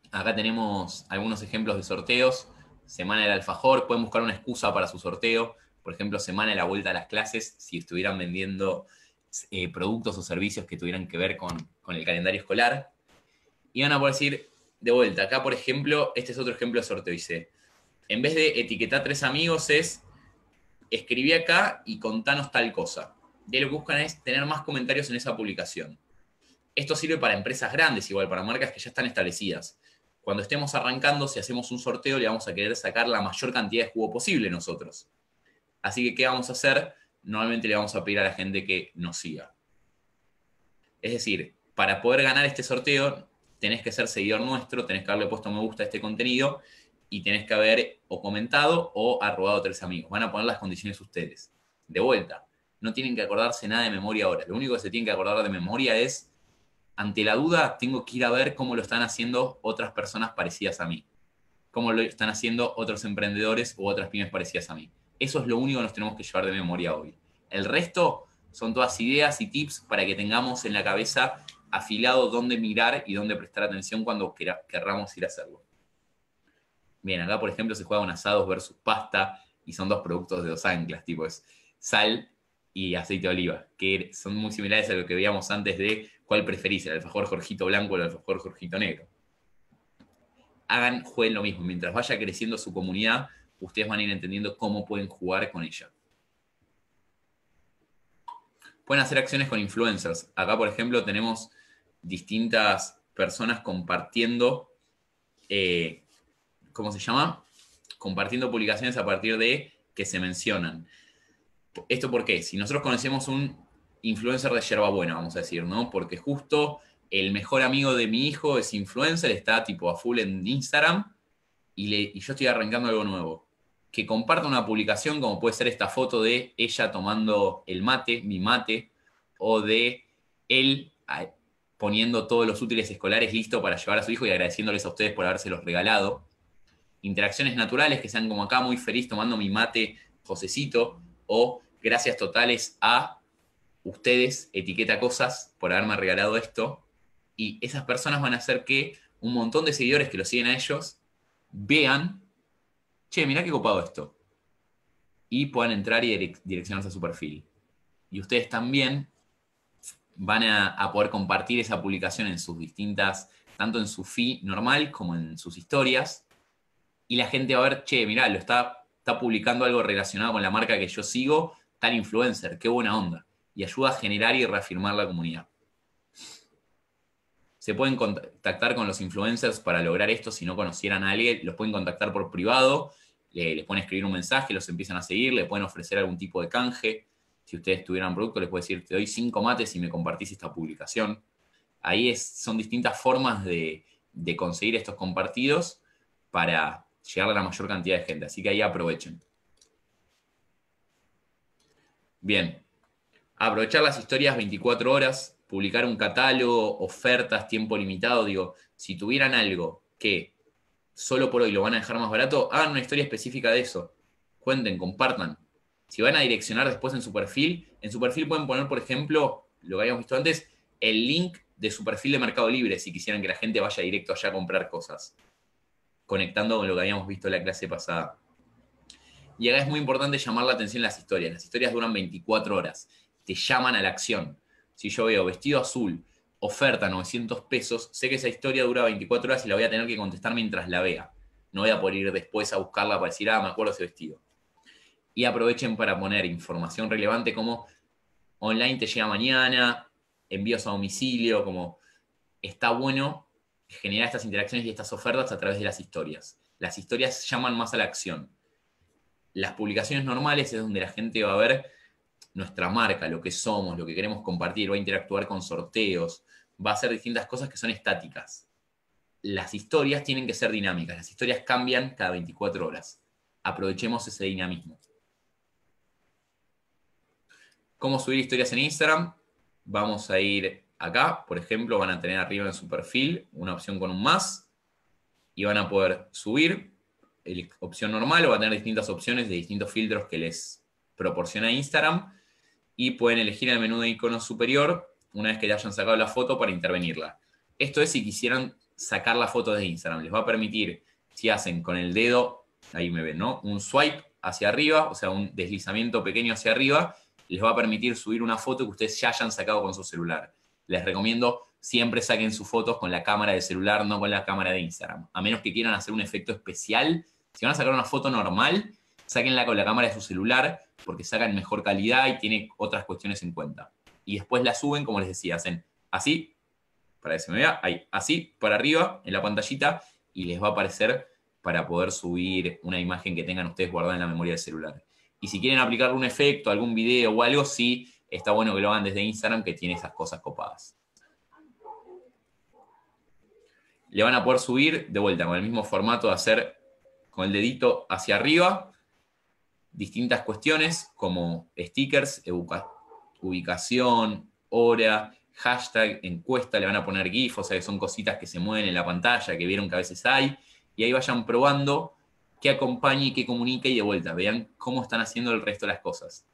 Speaker 2: Acá tenemos algunos ejemplos de sorteos. Semana del alfajor, pueden buscar una excusa para su sorteo por ejemplo, semana de la vuelta a las clases, si estuvieran vendiendo eh, productos o servicios que tuvieran que ver con, el calendario escolar. Y van a poder decir, de vuelta, acá por ejemplo, este es otro ejemplo de sorteo dice, En vez de etiquetar tres amigos es, escribí acá y contanos tal cosa. De lo que buscan es tener más comentarios en esa publicación. Esto sirve para empresas grandes, igual, para marcas que ya están establecidas. Cuando estemos arrancando, si hacemos un sorteo, le vamos a querer sacar la mayor cantidad de jugo posible nosotros. Así que, ¿qué vamos a hacer? Normalmente le vamos a pedir a la gente que nos siga. Es decir, para poder ganar este sorteo, tenés que ser seguidor nuestro, tenés que haberle puesto me gusta a este contenido y tenés que haber o comentado o arrobado a tres amigos. Van a poner las condiciones ustedes. De vuelta, no tienen que acordarse nada de memoria ahora. Lo único que se tienen que acordar de memoria es, ante la duda, tengo que ir a ver cómo lo están haciendo otras personas parecidas a mí. Cómo lo están haciendo otros emprendedores u otras pymes parecidas a mí. Eso es lo único que nos tenemos que llevar de memoria hoy. El resto son todas ideas y tips para que tengamos en la cabeza afilado dónde mirar y dónde prestar atención cuando querramos ir a hacerlo. Bien, acá por ejemplo se juega un asados versus pasta y son dos productos de dos anclas, tipo es sal y aceite de oliva, que son muy similares a lo que veíamos antes de cuál preferís, el alfajor jorgito blanco o el alfajor jorgito negro. Hagan, jueguen lo mismo, mientras vaya creciendo su comunidad, ustedes van a ir entendiendo cómo pueden jugar con ella. Pueden hacer acciones con influencers. Acá, por ejemplo, tenemos distintas personas compartiendo, eh, ¿cómo se llama? Compartiendo publicaciones a partir de que se mencionan. ¿Esto por qué? Si nosotros conocemos un influencer de yerba buena, vamos a decir, ¿no? Porque justo el mejor amigo de mi hijo es influencer, está tipo a full en Instagram y, yo estoy arrancando algo nuevo. Que comparta una publicación como puede ser esta foto de ella tomando el mate, mi mate, o de él poniendo todos los útiles escolares listos para llevar a su hijo y agradeciéndoles a ustedes por habérselos regalado. Interacciones naturales que sean como acá, muy feliz tomando mi mate, Josecito, o gracias totales a ustedes, etiqueta cosas, por haberme regalado esto. Y esas personas van a hacer que un montón de seguidores que lo siguen a ellos vean, che, mirá qué copado esto. Y puedan entrar y direccionarse a su perfil. Y ustedes también van a, poder compartir esa publicación en sus distintas, tanto en su feed normal como en sus historias. Y la gente va a ver, che, mirá, lo está, está publicando algo relacionado con la marca que yo sigo, tal influencer, qué buena onda. Y ayuda a generar y reafirmar la comunidad se pueden contactar con los influencers para lograr esto. Si no conocieran a alguien, los pueden contactar por privado, les pueden escribir un mensaje, los empiezan a seguir, le pueden ofrecer algún tipo de canje. Si ustedes tuvieran producto, les puede decir, te doy cinco mates y me compartís esta publicación. Ahí es, son distintas formas de, de conseguir estos compartidos para llegar a la mayor cantidad de gente. Así que ahí aprovechen. Bien. Aprovechar las historias 24 horas publicar un catálogo, ofertas, tiempo limitado. Digo, si tuvieran algo que solo por hoy lo van a dejar más barato, hagan una historia específica de eso. Cuenten, compartan. Si van a direccionar después en su perfil, en su perfil pueden poner, por ejemplo, lo que habíamos visto antes, el link de su perfil de Mercado Libre si quisieran que la gente vaya directo allá a comprar cosas. Conectando con lo que habíamos visto en la clase pasada. Y acá es muy importante llamar la atención en las historias. Las historias duran 24 horas. Te llaman a la acción si yo veo vestido azul, oferta 900 pesos, sé que esa historia dura 24 horas y la voy a tener que contestar mientras la vea. No voy a poder ir después a buscarla para decir, ah, me acuerdo ese vestido. Y aprovechen para poner información relevante como online te llega mañana, envíos a domicilio, como está bueno generar estas interacciones y estas ofertas a través de las historias. Las historias llaman más a la acción. Las publicaciones normales es donde la gente va a ver nuestra marca, lo que somos, lo que queremos compartir, va a interactuar con sorteos, va a hacer distintas cosas que son estáticas. Las historias tienen que ser dinámicas, las historias cambian cada 24 horas. Aprovechemos ese dinamismo. ¿Cómo subir historias en Instagram? Vamos a ir acá, por ejemplo, van a tener arriba en su perfil una opción con un más y van a poder subir la opción normal o van a tener distintas opciones de distintos filtros que les proporciona Instagram y pueden elegir el menú de icono superior, una vez que ya hayan sacado la foto, para intervenirla. Esto es si quisieran sacar la foto de Instagram. Les va a permitir, si hacen con el dedo, ahí me ven, ¿no? Un swipe hacia arriba, o sea, un deslizamiento pequeño hacia arriba, les va a permitir subir una foto que ustedes ya hayan sacado con su celular. Les recomiendo siempre saquen sus fotos con la cámara de celular, no con la cámara de Instagram. A menos que quieran hacer un efecto especial, si van a sacar una foto normal, sáquenla con la cámara de su celular porque sacan mejor calidad y tienen otras cuestiones en cuenta. Y después la suben, como les decía, hacen así, para que se me vea, ahí, así, para arriba, en la pantallita, y les va a aparecer para poder subir una imagen que tengan ustedes guardada en la memoria del celular. Y si quieren aplicar un efecto, algún video o algo, sí, está bueno que lo hagan desde Instagram, que tiene esas cosas copadas. Le van a poder subir de vuelta con el mismo formato de hacer con el dedito hacia arriba distintas cuestiones como stickers, ubicación, hora, hashtag, encuesta, le van a poner GIF, o sea que son cositas que se mueven en la pantalla, que vieron que a veces hay, y ahí vayan probando qué acompañe y qué comunica y de vuelta, vean cómo están haciendo el resto de las cosas.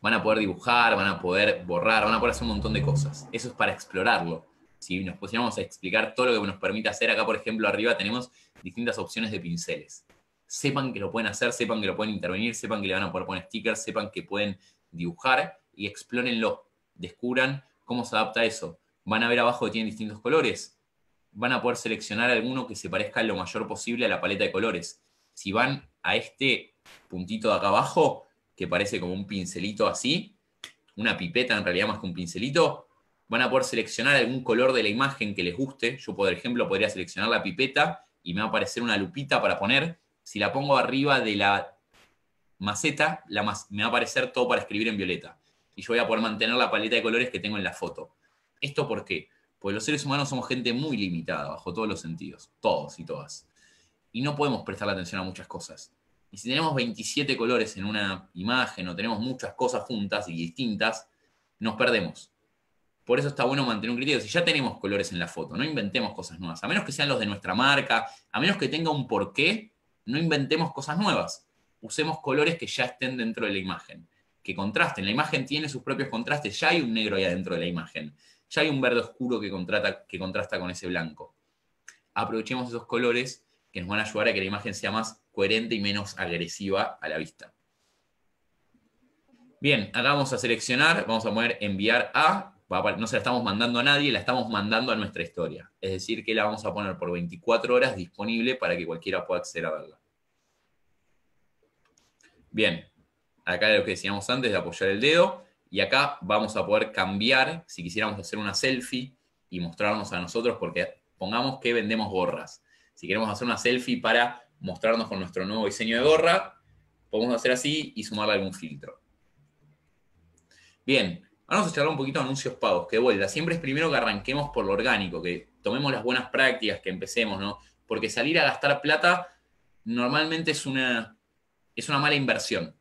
Speaker 2: Van a poder dibujar, van a poder borrar, van a poder hacer un montón de cosas. Eso es para explorarlo. Si nos pusiéramos a explicar todo lo que nos permite hacer, acá por ejemplo arriba tenemos distintas opciones de pinceles sepan que lo pueden hacer, sepan que lo pueden intervenir, sepan que le van a poder poner stickers, sepan que pueden dibujar y explórenlo. Descubran cómo se adapta a eso. Van a ver abajo que tienen distintos colores. Van a poder seleccionar alguno que se parezca lo mayor posible a la paleta de colores. Si van a este puntito de acá abajo, que parece como un pincelito así, una pipeta en realidad más que un pincelito, van a poder seleccionar algún color de la imagen que les guste. Yo, por ejemplo, podría seleccionar la pipeta y me va a aparecer una lupita para poner si la pongo arriba de la maceta, me va a aparecer todo para escribir en violeta. Y yo voy a poder mantener la paleta de colores que tengo en la foto. ¿Esto por qué? Porque los seres humanos somos gente muy limitada, bajo todos los sentidos, todos y todas. Y no podemos prestar atención a muchas cosas. Y si tenemos 27 colores en una imagen o tenemos muchas cosas juntas y distintas, nos perdemos. Por eso está bueno mantener un criterio. Si ya tenemos colores en la foto, no inventemos cosas nuevas, a menos que sean los de nuestra marca, a menos que tenga un porqué no inventemos cosas nuevas. Usemos colores que ya estén dentro de la imagen, que contrasten. La imagen tiene sus propios contrastes. Ya hay un negro ahí adentro de la imagen. Ya hay un verde oscuro que, que contrasta con ese blanco. Aprovechemos esos colores que nos van a ayudar a que la imagen sea más coherente y menos agresiva a la vista. Bien, acá vamos a seleccionar, vamos a poner enviar a no se la estamos mandando a nadie, la estamos mandando a nuestra historia. Es decir, que la vamos a poner por 24 horas disponible para que cualquiera pueda acceder a verla. Bien, acá lo que decíamos antes de apoyar el dedo, y acá vamos a poder cambiar, si quisiéramos hacer una selfie y mostrarnos a nosotros, porque pongamos que vendemos gorras. Si queremos hacer una selfie para mostrarnos con nuestro nuevo diseño de gorra, podemos hacer así y sumarle algún filtro. Bien, Vamos a charlar un poquito de anuncios pagos, que de vuelta, siempre es primero que arranquemos por lo orgánico, que tomemos las buenas prácticas, que empecemos, ¿no? Porque salir a gastar plata normalmente es una, es una mala inversión.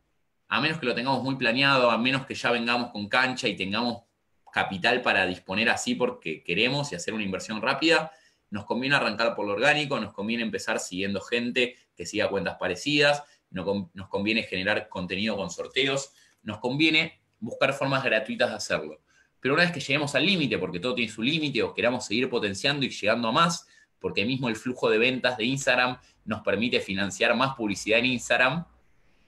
Speaker 2: A menos que lo tengamos muy planeado, a menos que ya vengamos con cancha y tengamos capital para disponer así porque queremos y hacer una inversión rápida, nos conviene arrancar por lo orgánico, nos conviene empezar siguiendo gente que siga cuentas parecidas, nos conviene generar contenido con sorteos, nos conviene buscar formas gratuitas de hacerlo. Pero una vez que lleguemos al límite, porque todo tiene su límite, o queramos seguir potenciando y llegando a más, porque mismo el flujo de ventas de Instagram nos permite financiar más publicidad en Instagram,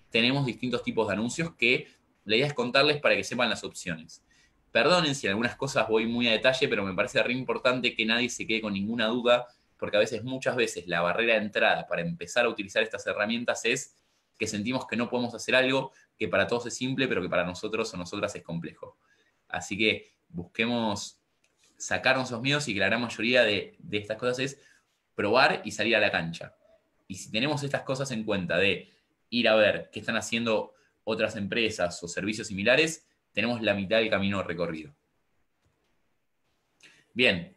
Speaker 2: tenemos distintos tipos de anuncios que la idea es contarles para que sepan las opciones. Perdonen si en algunas cosas voy muy a detalle, pero me parece re importante que nadie se quede con ninguna duda, porque a veces, muchas veces, la barrera de entrada para empezar a utilizar estas herramientas es que sentimos que no podemos hacer algo que para todos es simple, pero que para nosotros o nosotras es complejo. Así que busquemos sacarnos los miedos y que la gran mayoría de, estas cosas es probar y salir a la cancha. Y si tenemos estas cosas en cuenta de ir a ver qué están haciendo otras empresas o servicios similares, tenemos la mitad del camino recorrido. Bien,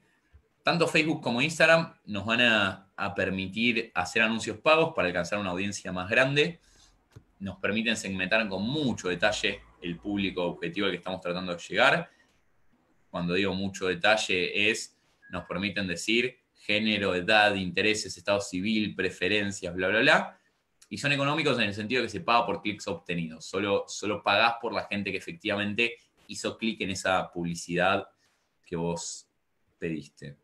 Speaker 2: tanto Facebook como Instagram nos van a, permitir hacer anuncios pagos para alcanzar una audiencia más grande nos permiten segmentar con mucho detalle el público objetivo al que estamos tratando de llegar. Cuando digo mucho detalle es, nos permiten decir género, edad, intereses, estado civil, preferencias, bla, bla, bla. Y son económicos en el sentido que se paga por clics obtenidos. Solo, solo pagás por la gente que efectivamente hizo clic en esa publicidad que vos pediste.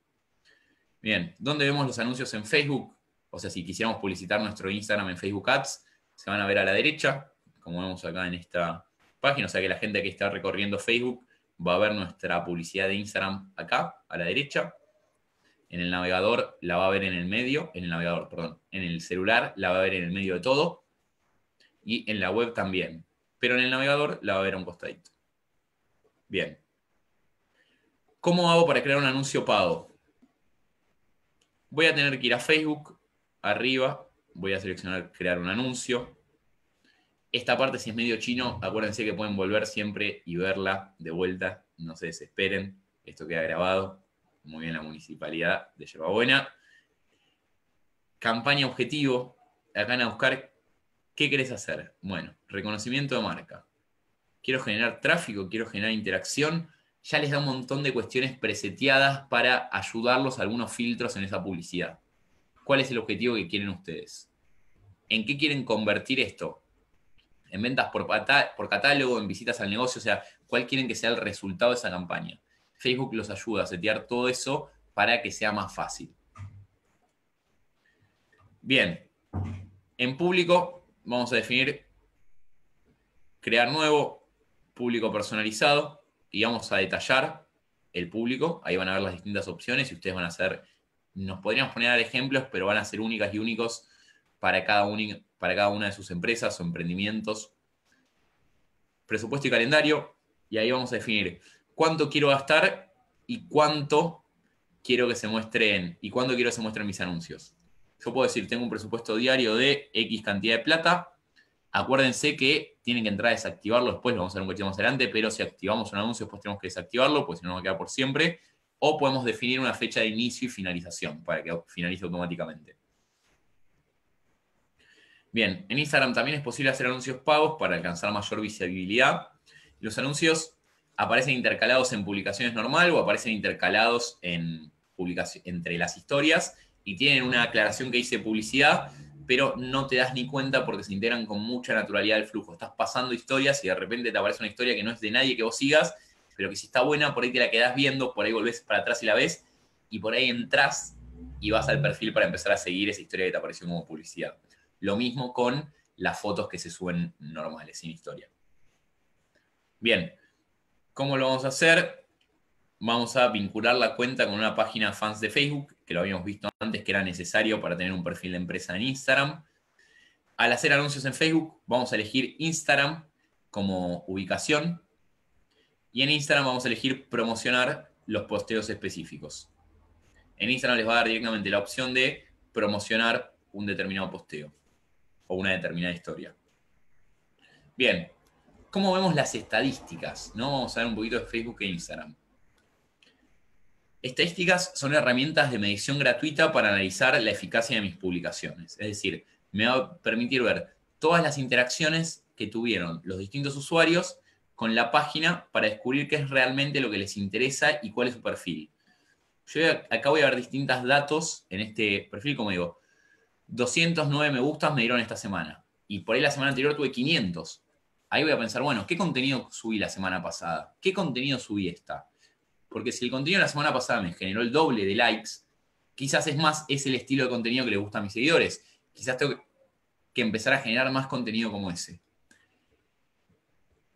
Speaker 2: Bien, ¿dónde vemos los anuncios en Facebook? O sea, si quisiéramos publicitar nuestro Instagram en Facebook Ads, se van a ver a la derecha, como vemos acá en esta página. O sea que la gente que está recorriendo Facebook va a ver nuestra publicidad de Instagram acá, a la derecha. En el navegador la va a ver en el medio, en el navegador, perdón, en el celular la va a ver en el medio de todo y en la web también. Pero en el navegador la va a ver a un costadito. Bien. ¿Cómo hago para crear un anuncio pago? Voy a tener que ir a Facebook, arriba, voy a seleccionar crear un anuncio. Esta parte, si es medio chino, acuérdense que pueden volver siempre y verla de vuelta. No se desesperen. Esto queda grabado. Muy bien, la municipalidad de Yerbabuena. Campaña objetivo. Acá van a buscar qué querés hacer. Bueno, reconocimiento de marca. Quiero generar tráfico, quiero generar interacción. Ya les da un montón de cuestiones preseteadas para ayudarlos a algunos filtros en esa publicidad cuál es el objetivo que quieren ustedes. ¿En qué quieren convertir esto? ¿En ventas por, catálogo, en visitas al negocio? O sea, ¿cuál quieren que sea el resultado de esa campaña? Facebook los ayuda a setear todo eso para que sea más fácil. Bien, en público vamos a definir crear nuevo, público personalizado y vamos a detallar el público. Ahí van a ver las distintas opciones y ustedes van a hacer nos podríamos poner ejemplos, pero van a ser únicas y únicos para cada, una de sus empresas o emprendimientos. Presupuesto y calendario, y ahí vamos a definir cuánto quiero gastar y cuánto quiero que se muestren y cuándo quiero que se muestren mis anuncios. Yo puedo decir, tengo un presupuesto diario de X cantidad de plata. Acuérdense que tienen que entrar a desactivarlo después, lo vamos a ver un poquito más adelante, pero si activamos un anuncio, después tenemos que desactivarlo, pues si no, va a quedar por siempre o podemos definir una fecha de inicio y finalización para que finalice automáticamente. Bien, en Instagram también es posible hacer anuncios pagos para alcanzar mayor visibilidad. Los anuncios aparecen intercalados en publicaciones normal o aparecen intercalados en entre las historias y tienen una aclaración que dice publicidad, pero no te das ni cuenta porque se integran con mucha naturalidad al flujo. Estás pasando historias y de repente te aparece una historia que no es de nadie que vos sigas pero que si está buena, por ahí te la quedas viendo, por ahí volvés para atrás y la ves, y por ahí entras y vas al perfil para empezar a seguir esa historia que te apareció como publicidad. Lo mismo con las fotos que se suben normales, sin historia. Bien, ¿cómo lo vamos a hacer? Vamos a vincular la cuenta con una página fans de Facebook, que lo habíamos visto antes que era necesario para tener un perfil de empresa en Instagram. Al hacer anuncios en Facebook, vamos a elegir Instagram como ubicación y en Instagram vamos a elegir promocionar los posteos específicos. En Instagram les va a dar directamente la opción de promocionar un determinado posteo o una determinada historia. Bien, ¿cómo vemos las estadísticas? ¿No? Vamos a ver un poquito de Facebook e Instagram. Estadísticas son herramientas de medición gratuita para analizar la eficacia de mis publicaciones. Es decir, me va a permitir ver todas las interacciones que tuvieron los distintos usuarios con la página para descubrir qué es realmente lo que les interesa y cuál es su perfil. Yo acá voy a ver distintos datos en este perfil, como digo, 209 me gustas me dieron esta semana y por ahí la semana anterior tuve 500. Ahí voy a pensar, bueno, ¿qué contenido subí la semana pasada? ¿Qué contenido subí esta? Porque si el contenido de la semana pasada me generó el doble de likes, quizás es más, es el estilo de contenido que le gusta a mis seguidores. Quizás tengo que empezar a generar más contenido como ese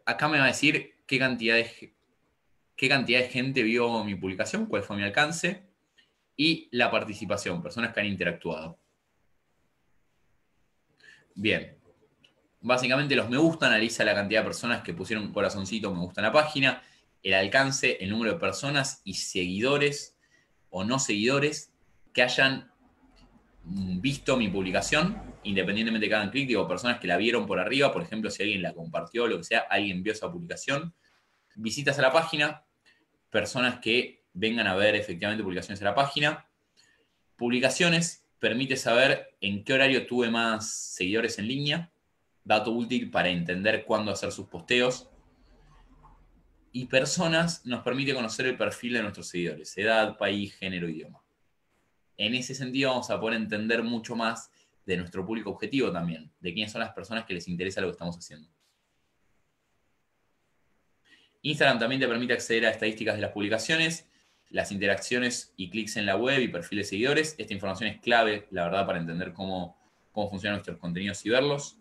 Speaker 2: acá me va a decir qué cantidad de, qué cantidad de gente vio mi publicación, cuál fue mi alcance y la participación, personas que han interactuado. Bien. Básicamente los me gusta analiza la cantidad de personas que pusieron corazoncito me gusta en la página, el alcance, el número de personas y seguidores o no seguidores que hayan visto mi publicación, independientemente de cada clic, digo, personas que la vieron por arriba, por ejemplo, si alguien la compartió, lo que sea, alguien vio esa publicación, visitas a la página, personas que vengan a ver efectivamente publicaciones a la página, publicaciones, permite saber en qué horario tuve más seguidores en línea, dato útil para entender cuándo hacer sus posteos. Y personas nos permite conocer el perfil de nuestros seguidores, edad, país, género, idioma en ese sentido vamos a poder entender mucho más de nuestro público objetivo también, de quiénes son las personas que les interesa lo que estamos haciendo. Instagram también te permite acceder a estadísticas de las publicaciones, las interacciones y clics en la web y perfiles de seguidores. Esta información es clave, la verdad, para entender cómo, cómo funcionan nuestros contenidos y verlos.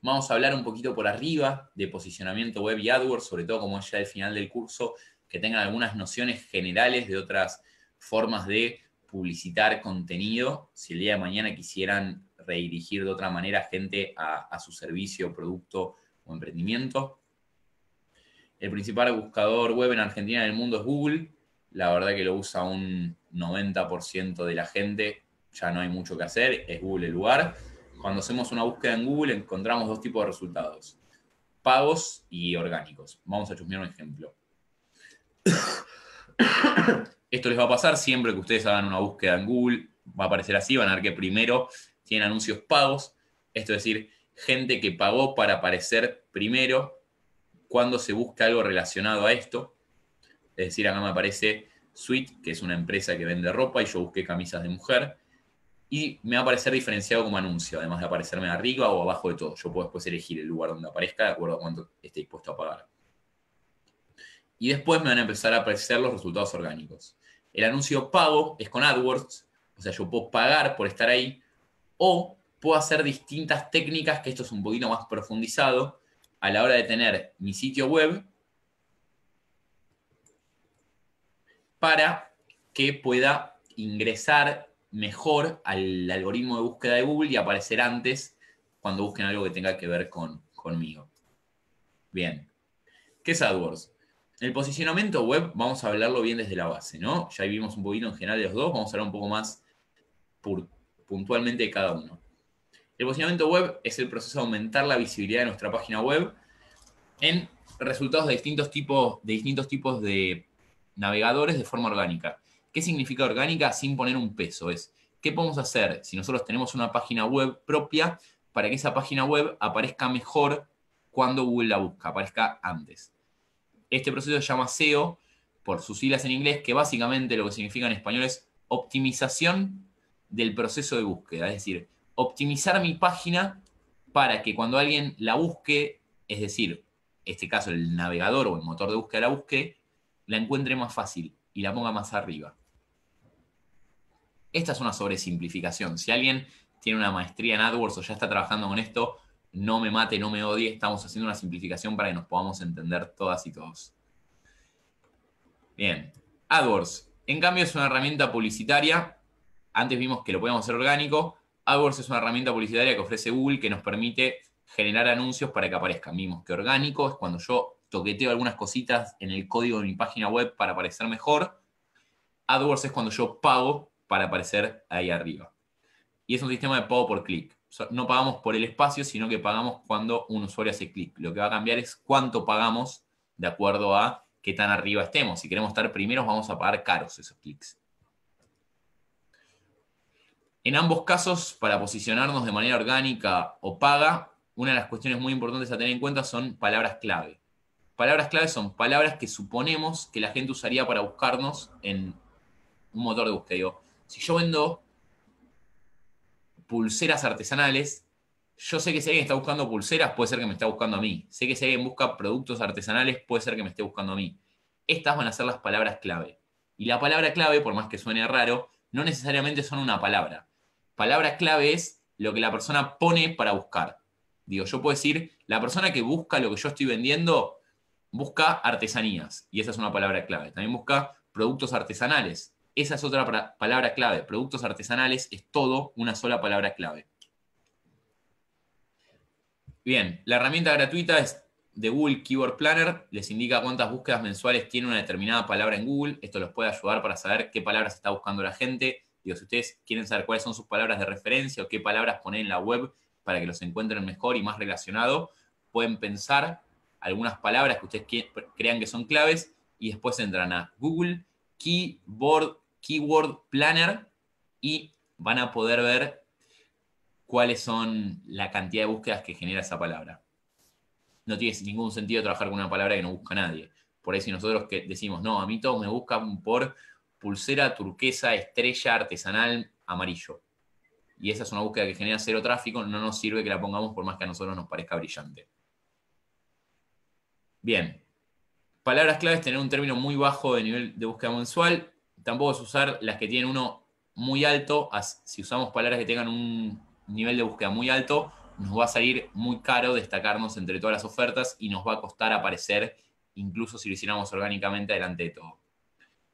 Speaker 2: Vamos a hablar un poquito por arriba de posicionamiento web y AdWords, sobre todo como es ya el final del curso, que tengan algunas nociones generales de otras formas de publicitar contenido, si el día de mañana quisieran redirigir de otra manera gente a, su servicio, producto o emprendimiento. El principal buscador web en Argentina y en el mundo es Google. La verdad que lo usa un 90% de la gente. Ya no hay mucho que hacer. Es Google el lugar. Cuando hacemos una búsqueda en Google encontramos dos tipos de resultados. Pagos y orgánicos. Vamos a chusmear un ejemplo. Esto les va a pasar siempre que ustedes hagan una búsqueda en Google, va a aparecer así, van a ver que primero tienen anuncios pagos, esto es decir, gente que pagó para aparecer primero cuando se busca algo relacionado a esto. Es decir, acá me aparece Sweet, que es una empresa que vende ropa y yo busqué camisas de mujer. Y me va a aparecer diferenciado como anuncio, además de aparecerme arriba o abajo de todo. Yo puedo después elegir el lugar donde aparezca de acuerdo a cuánto esté dispuesto a pagar. Y después me van a empezar a aparecer los resultados orgánicos. El anuncio pago es con AdWords, o sea, yo puedo pagar por estar ahí, o puedo hacer distintas técnicas, que esto es un poquito más profundizado, a la hora de tener mi sitio web para que pueda ingresar mejor al algoritmo de búsqueda de Google y aparecer antes cuando busquen algo que tenga que ver con, conmigo. Bien. ¿Qué es AdWords? el posicionamiento web vamos a hablarlo bien desde la base, ¿no? Ya vimos un poquito en general de los dos, vamos a hablar un poco más puntualmente de cada uno. El posicionamiento web es el proceso de aumentar la visibilidad de nuestra página web en resultados de distintos tipos de, distintos tipos de navegadores de forma orgánica. ¿Qué significa orgánica sin poner un peso? Es qué podemos hacer si nosotros tenemos una página web propia para que esa página web aparezca mejor cuando Google la busca, aparezca antes. Este proceso se llama SEO, por sus siglas en inglés, que básicamente lo que significa en español es optimización del proceso de búsqueda. Es decir, optimizar mi página para que cuando alguien la busque, es decir, este caso el navegador o el motor de búsqueda la busque, la encuentre más fácil y la ponga más arriba. Esta es una sobresimplificación. Si alguien tiene una maestría en AdWords o ya está trabajando con esto, no me mate, no me odie, estamos haciendo una simplificación para que nos podamos entender todas y todos. Bien, AdWords. En cambio es una herramienta publicitaria. Antes vimos que lo podíamos hacer orgánico. AdWords es una herramienta publicitaria que ofrece Google que nos permite generar anuncios para que aparezcan. Vimos que orgánico es cuando yo toqueteo algunas cositas en el código de mi página web para aparecer mejor. AdWords es cuando yo pago para aparecer ahí arriba. Y es un sistema de pago por clic no pagamos por el espacio, sino que pagamos cuando un usuario hace clic. Lo que va a cambiar es cuánto pagamos de acuerdo a qué tan arriba estemos. Si queremos estar primeros, vamos a pagar caros esos clics. En ambos casos, para posicionarnos de manera orgánica o paga, una de las cuestiones muy importantes a tener en cuenta son palabras clave. Palabras clave son palabras que suponemos que la gente usaría para buscarnos en un motor de búsqueda. Digo, si yo vendo pulseras artesanales. Yo sé que si alguien está buscando pulseras, puede ser que me esté buscando a mí. Sé que si alguien busca productos artesanales, puede ser que me esté buscando a mí. Estas van a ser las palabras clave. Y la palabra clave, por más que suene raro, no necesariamente son una palabra. Palabra clave es lo que la persona pone para buscar. Digo, yo puedo decir, la persona que busca lo que yo estoy vendiendo, busca artesanías. Y esa es una palabra clave. También busca productos artesanales esa es otra palabra clave. Productos artesanales es todo una sola palabra clave. Bien, la herramienta gratuita es de Google Keyword Planner. Les indica cuántas búsquedas mensuales tiene una determinada palabra en Google. Esto los puede ayudar para saber qué palabras está buscando la gente. Digo, si ustedes quieren saber cuáles son sus palabras de referencia o qué palabras poner en la web para que los encuentren mejor y más relacionado, pueden pensar algunas palabras que ustedes crean que son claves y después entran a Google Keyword Keyword Planner y van a poder ver cuáles son la cantidad de búsquedas que genera esa palabra. No tiene ningún sentido trabajar con una palabra que no busca nadie. Por ahí si nosotros que decimos, no, a mí todos me buscan por pulsera turquesa, estrella, artesanal, amarillo. Y esa es una búsqueda que genera cero tráfico, no nos sirve que la pongamos por más que a nosotros nos parezca brillante. Bien. Palabras claves, tener un término muy bajo de nivel de búsqueda mensual, tampoco es usar las que tienen uno muy alto. Si usamos palabras que tengan un nivel de búsqueda muy alto, nos va a salir muy caro destacarnos entre todas las ofertas y nos va a costar aparecer, incluso si lo hiciéramos orgánicamente delante de todo.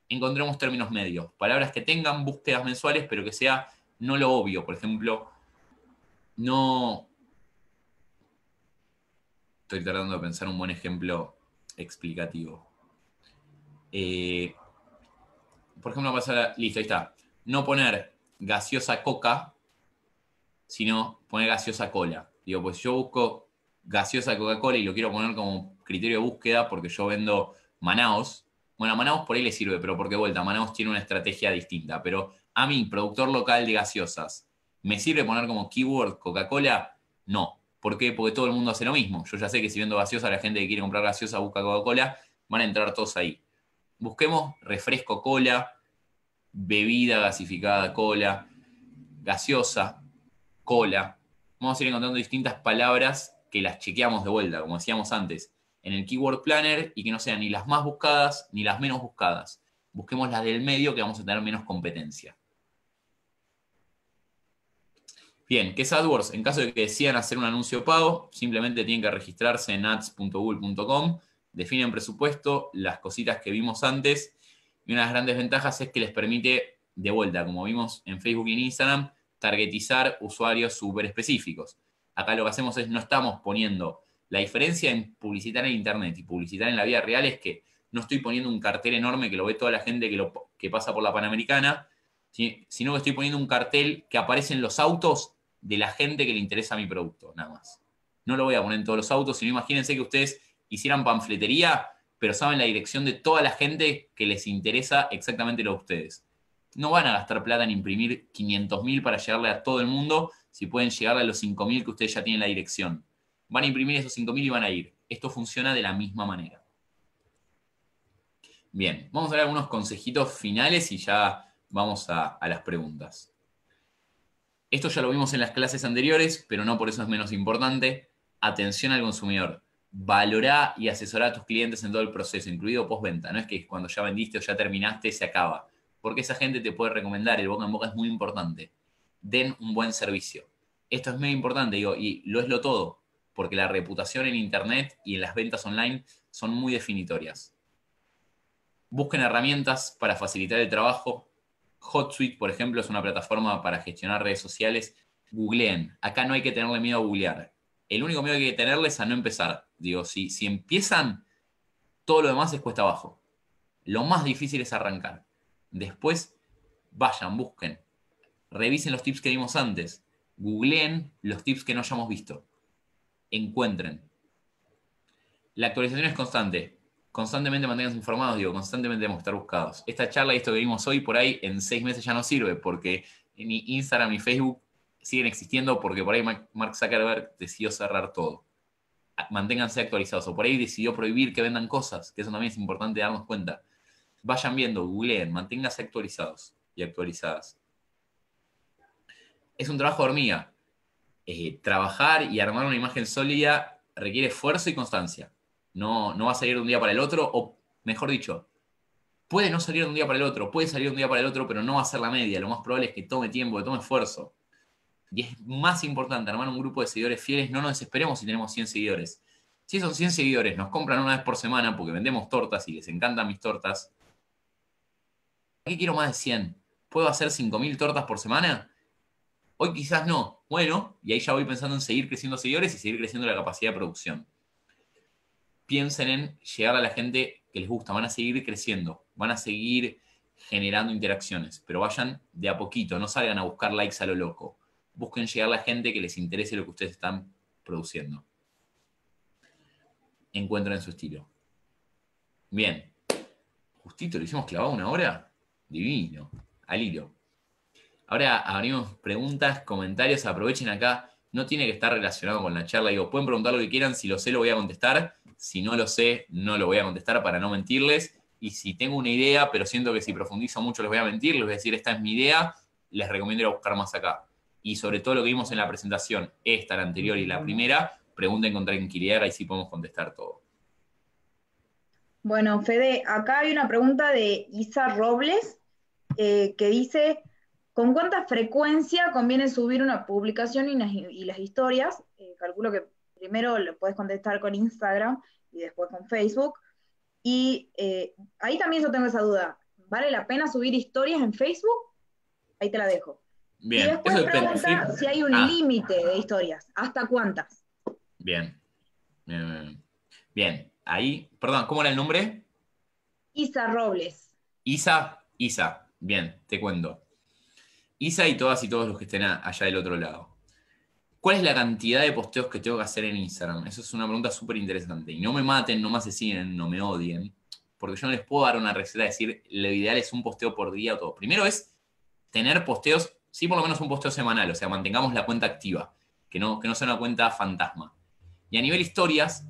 Speaker 2: Encontremos términos medios, palabras que tengan búsquedas mensuales, pero que sea no lo obvio. Por ejemplo, no. Estoy tratando de pensar un buen ejemplo explicativo. Eh, por ejemplo, pasa listo, ahí está. No poner gaseosa coca, sino poner gaseosa cola. Digo, pues yo busco gaseosa Coca-Cola y lo quiero poner como criterio de búsqueda porque yo vendo Manaos. Bueno, a Manaos por ahí le sirve, pero porque vuelta, Manaos tiene una estrategia distinta. Pero a mí, productor local de gaseosas, ¿me sirve poner como keyword Coca-Cola? No. ¿Por qué? Porque todo el mundo hace lo mismo. Yo ya sé que si vendo gaseosa, la gente que quiere comprar gaseosa busca Coca-Cola, van a entrar todos ahí busquemos refresco cola, bebida gasificada cola, gaseosa, cola. Vamos a ir encontrando distintas palabras que las chequeamos de vuelta, como decíamos antes, en el Keyword Planner y que no sean ni las más buscadas ni las menos buscadas. Busquemos las del medio que vamos a tener menos competencia. Bien, ¿qué es AdWords? En caso de que decían hacer un anuncio pago, simplemente tienen que registrarse en ads.google.com definen presupuesto, las cositas que vimos antes, y una de las grandes ventajas es que les permite, de vuelta, como vimos en Facebook y en Instagram, targetizar usuarios súper específicos. Acá lo que hacemos es no estamos poniendo la diferencia en publicitar en Internet y publicitar en la vida real es que no estoy poniendo un cartel enorme que lo ve toda la gente que, lo, que pasa por la Panamericana, sino que estoy poniendo un cartel que aparece en los autos de la gente que le interesa mi producto, nada más. No lo voy a poner en todos los autos, sino imagínense que ustedes hicieran panfletería, pero saben la dirección de toda la gente que les interesa exactamente lo de ustedes. No van a gastar plata en imprimir 500.000 para llegarle a todo el mundo si pueden llegarle a los 5.000 que ustedes ya tienen la dirección. Van a imprimir esos 5.000 y van a ir. Esto funciona de la misma manera. Bien, vamos a dar algunos consejitos finales y ya vamos a las preguntas. Esto ya lo vimos en las clases anteriores, pero no por eso es menos importante. Atención al consumidor valorá y asesorá a tus clientes en todo el proceso, incluido postventa. No es que cuando ya vendiste o ya terminaste se acaba, porque esa gente te puede recomendar. El boca en boca es muy importante. Den un buen servicio. Esto es muy importante, digo, y lo es lo todo, porque la reputación en Internet y en las ventas online son muy definitorias. Busquen herramientas para facilitar el trabajo. HotSuite, por ejemplo, es una plataforma para gestionar redes sociales. Googleen. Acá no hay que tenerle miedo a googlear. El único miedo que hay que tenerle es a no empezar Digo, si, si empiezan, todo lo demás es cuesta abajo. Lo más difícil es arrancar. Después, vayan, busquen, revisen los tips que vimos antes, googleen los tips que no hayamos visto, encuentren. La actualización es constante. Constantemente manténganse informados, digo, constantemente debemos estar buscados. Esta charla y esto que vimos hoy por ahí en seis meses ya no sirve porque ni Instagram ni Facebook siguen existiendo porque por ahí Mark Zuckerberg decidió cerrar todo manténganse actualizados. O por ahí decidió prohibir que vendan cosas, que eso también es importante darnos cuenta. Vayan viendo, googleen, manténganse actualizados y actualizadas. Es un trabajo de hormiga. Eh, trabajar y armar una imagen sólida requiere esfuerzo y constancia. No, no va a salir de un día para el otro, o mejor dicho, puede no salir de un día para el otro, puede salir de un día para el otro, pero no va a ser la media. Lo más probable es que tome tiempo, que tome esfuerzo. Y es más importante armar un grupo de seguidores fieles. No nos desesperemos si tenemos 100 seguidores. Si esos 100 seguidores nos compran una vez por semana porque vendemos tortas y les encantan mis tortas, ¿A ¿qué quiero más de 100? ¿Puedo hacer 5.000 tortas por semana? Hoy quizás no. Bueno, y ahí ya voy pensando en seguir creciendo seguidores y seguir creciendo la capacidad de producción. Piensen en llegar a la gente que les gusta. Van a seguir creciendo, van a seguir generando interacciones, pero vayan de a poquito, no salgan a buscar likes a lo loco busquen llegar a la gente que les interese lo que ustedes están produciendo. Encuentren su estilo. Bien. Justito, lo hicimos clavado una hora. Divino. Al hilo. Ahora abrimos preguntas, comentarios. Aprovechen acá. No tiene que estar relacionado con la charla. Digo, pueden preguntar lo que quieran. Si lo sé, lo voy a contestar. Si no lo sé, no lo voy a contestar para no mentirles. Y si tengo una idea, pero siento que si profundizo mucho les voy a mentir, les voy a decir, esta es mi idea, les recomiendo ir a buscar más acá y sobre todo lo que vimos en la presentación, esta, la anterior y la primera, pregunten con tranquilidad, ahí sí podemos contestar todo.
Speaker 1: Bueno, Fede, acá hay una pregunta de Isa Robles eh, que dice, ¿con cuánta frecuencia conviene subir una publicación y, las historias? Eh, calculo que primero lo puedes contestar con Instagram y después con Facebook. Y eh, ahí también yo tengo esa duda. ¿Vale la pena subir historias en Facebook? Ahí te la dejo.
Speaker 2: Bien, y si hay un ah.
Speaker 1: límite de historias, ¿hasta cuántas?
Speaker 2: Bien. bien. ahí, perdón, ¿cómo era el nombre?
Speaker 1: Isa Robles.
Speaker 2: Isa, Isa, bien, te cuento. Isa y todas y todos los que estén allá del otro lado. ¿Cuál es la cantidad de posteos que tengo que hacer en Instagram? Eso es una pregunta súper interesante. Y no me maten, no me asesinen, no me odien, porque yo no les puedo dar una receta de decir lo ideal es un posteo por día o todo. Primero es tener posteos sí por lo menos un posteo semanal, o sea, mantengamos la cuenta activa, que no, que no sea una cuenta fantasma. Y a nivel historias,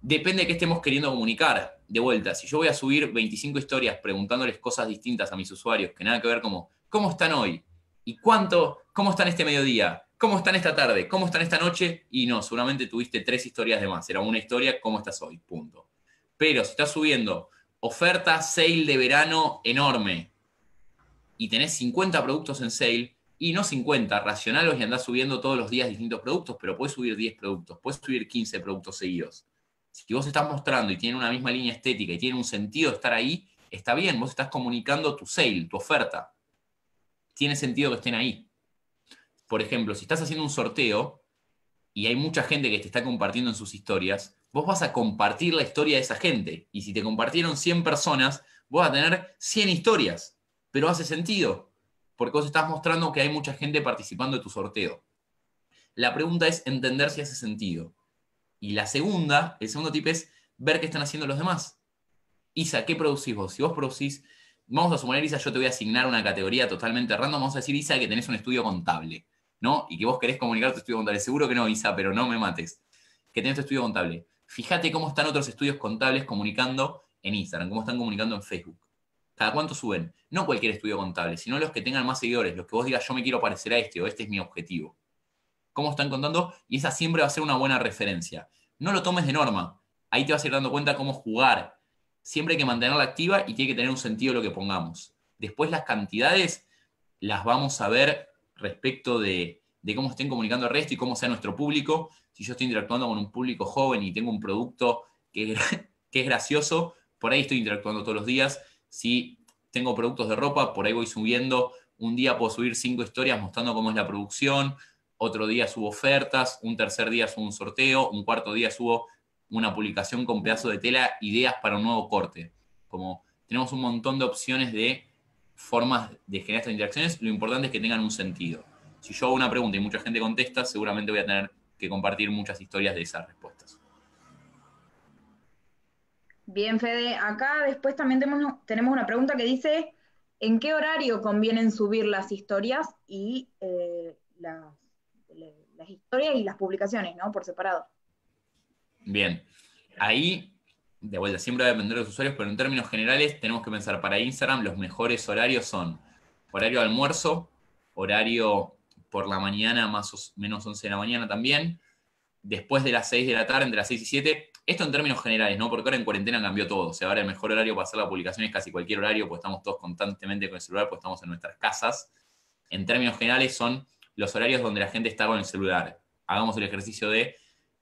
Speaker 2: depende de qué estemos queriendo comunicar. De vuelta, si yo voy a subir 25 historias preguntándoles cosas distintas a mis usuarios, que nada que ver como, ¿cómo están hoy? ¿Y cuánto? ¿Cómo están este mediodía? ¿Cómo están esta tarde? ¿Cómo están esta noche? Y no, seguramente tuviste tres historias de más. Era una historia, ¿cómo estás hoy? Punto. Pero si estás subiendo oferta, sale de verano enorme, y tenés 50 productos en sale, y no 50, racionalos y andás subiendo todos los días distintos productos, pero puedes subir 10 productos, puedes subir 15 productos seguidos. Si vos estás mostrando y tiene una misma línea estética y tiene un sentido estar ahí, está bien, vos estás comunicando tu sale, tu oferta. Tiene sentido que estén ahí. Por ejemplo, si estás haciendo un sorteo y hay mucha gente que te está compartiendo en sus historias, vos vas a compartir la historia de esa gente. Y si te compartieron 100 personas, vos vas a tener 100 historias pero hace sentido, porque vos estás mostrando que hay mucha gente participando de tu sorteo. La pregunta es entender si hace sentido. Y la segunda, el segundo tip es ver qué están haciendo los demás. Isa, ¿qué producís vos? Si vos producís, vamos a suponer, Isa, yo te voy a asignar una categoría totalmente random, vamos a decir, Isa, que tenés un estudio contable, ¿no? Y que vos querés comunicar tu estudio contable. Seguro que no, Isa, pero no me mates. Que tenés tu estudio contable. Fíjate cómo están otros estudios contables comunicando en Instagram, cómo están comunicando en Facebook ¿Cada cuánto suben? No cualquier estudio contable, sino los que tengan más seguidores, los que vos digas yo me quiero parecer a este o este es mi objetivo. ¿Cómo están contando? Y esa siempre va a ser una buena referencia. No lo tomes de norma. Ahí te vas a ir dando cuenta cómo jugar. Siempre hay que mantenerla activa y tiene que tener un sentido lo que pongamos. Después las cantidades las vamos a ver respecto de, cómo estén comunicando el resto y cómo sea nuestro público. Si yo estoy interactuando con un público joven y tengo un producto que, *laughs* que es gracioso, por ahí estoy interactuando todos los días si tengo productos de ropa, por ahí voy subiendo. Un día puedo subir cinco historias mostrando cómo es la producción, otro día subo ofertas, un tercer día subo un sorteo, un cuarto día subo una publicación con pedazo de tela, ideas para un nuevo corte. Como tenemos un montón de opciones de formas de generar estas interacciones, lo importante es que tengan un sentido. Si yo hago una pregunta y mucha gente contesta, seguramente voy a tener que compartir muchas historias de esas respuestas.
Speaker 1: Bien, Fede, acá después también tenemos, tenemos una pregunta que dice, ¿en qué horario convienen subir las historias y eh, las, historias y las publicaciones, ¿no? Por separado.
Speaker 2: Bien, ahí, de vuelta, siempre va a depender de los usuarios, pero en términos generales tenemos que pensar, para Instagram los mejores horarios son horario de almuerzo, horario por la mañana, más o menos 11 de la mañana también, después de las 6 de la tarde, entre las 6 y 7, esto en términos generales, ¿no? Porque ahora en cuarentena cambió todo. O sea, ahora el mejor horario para hacer la publicación es casi cualquier horario, pues estamos todos constantemente con el celular, pues estamos en nuestras casas. En términos generales son los horarios donde la gente está con el celular. Hagamos el ejercicio de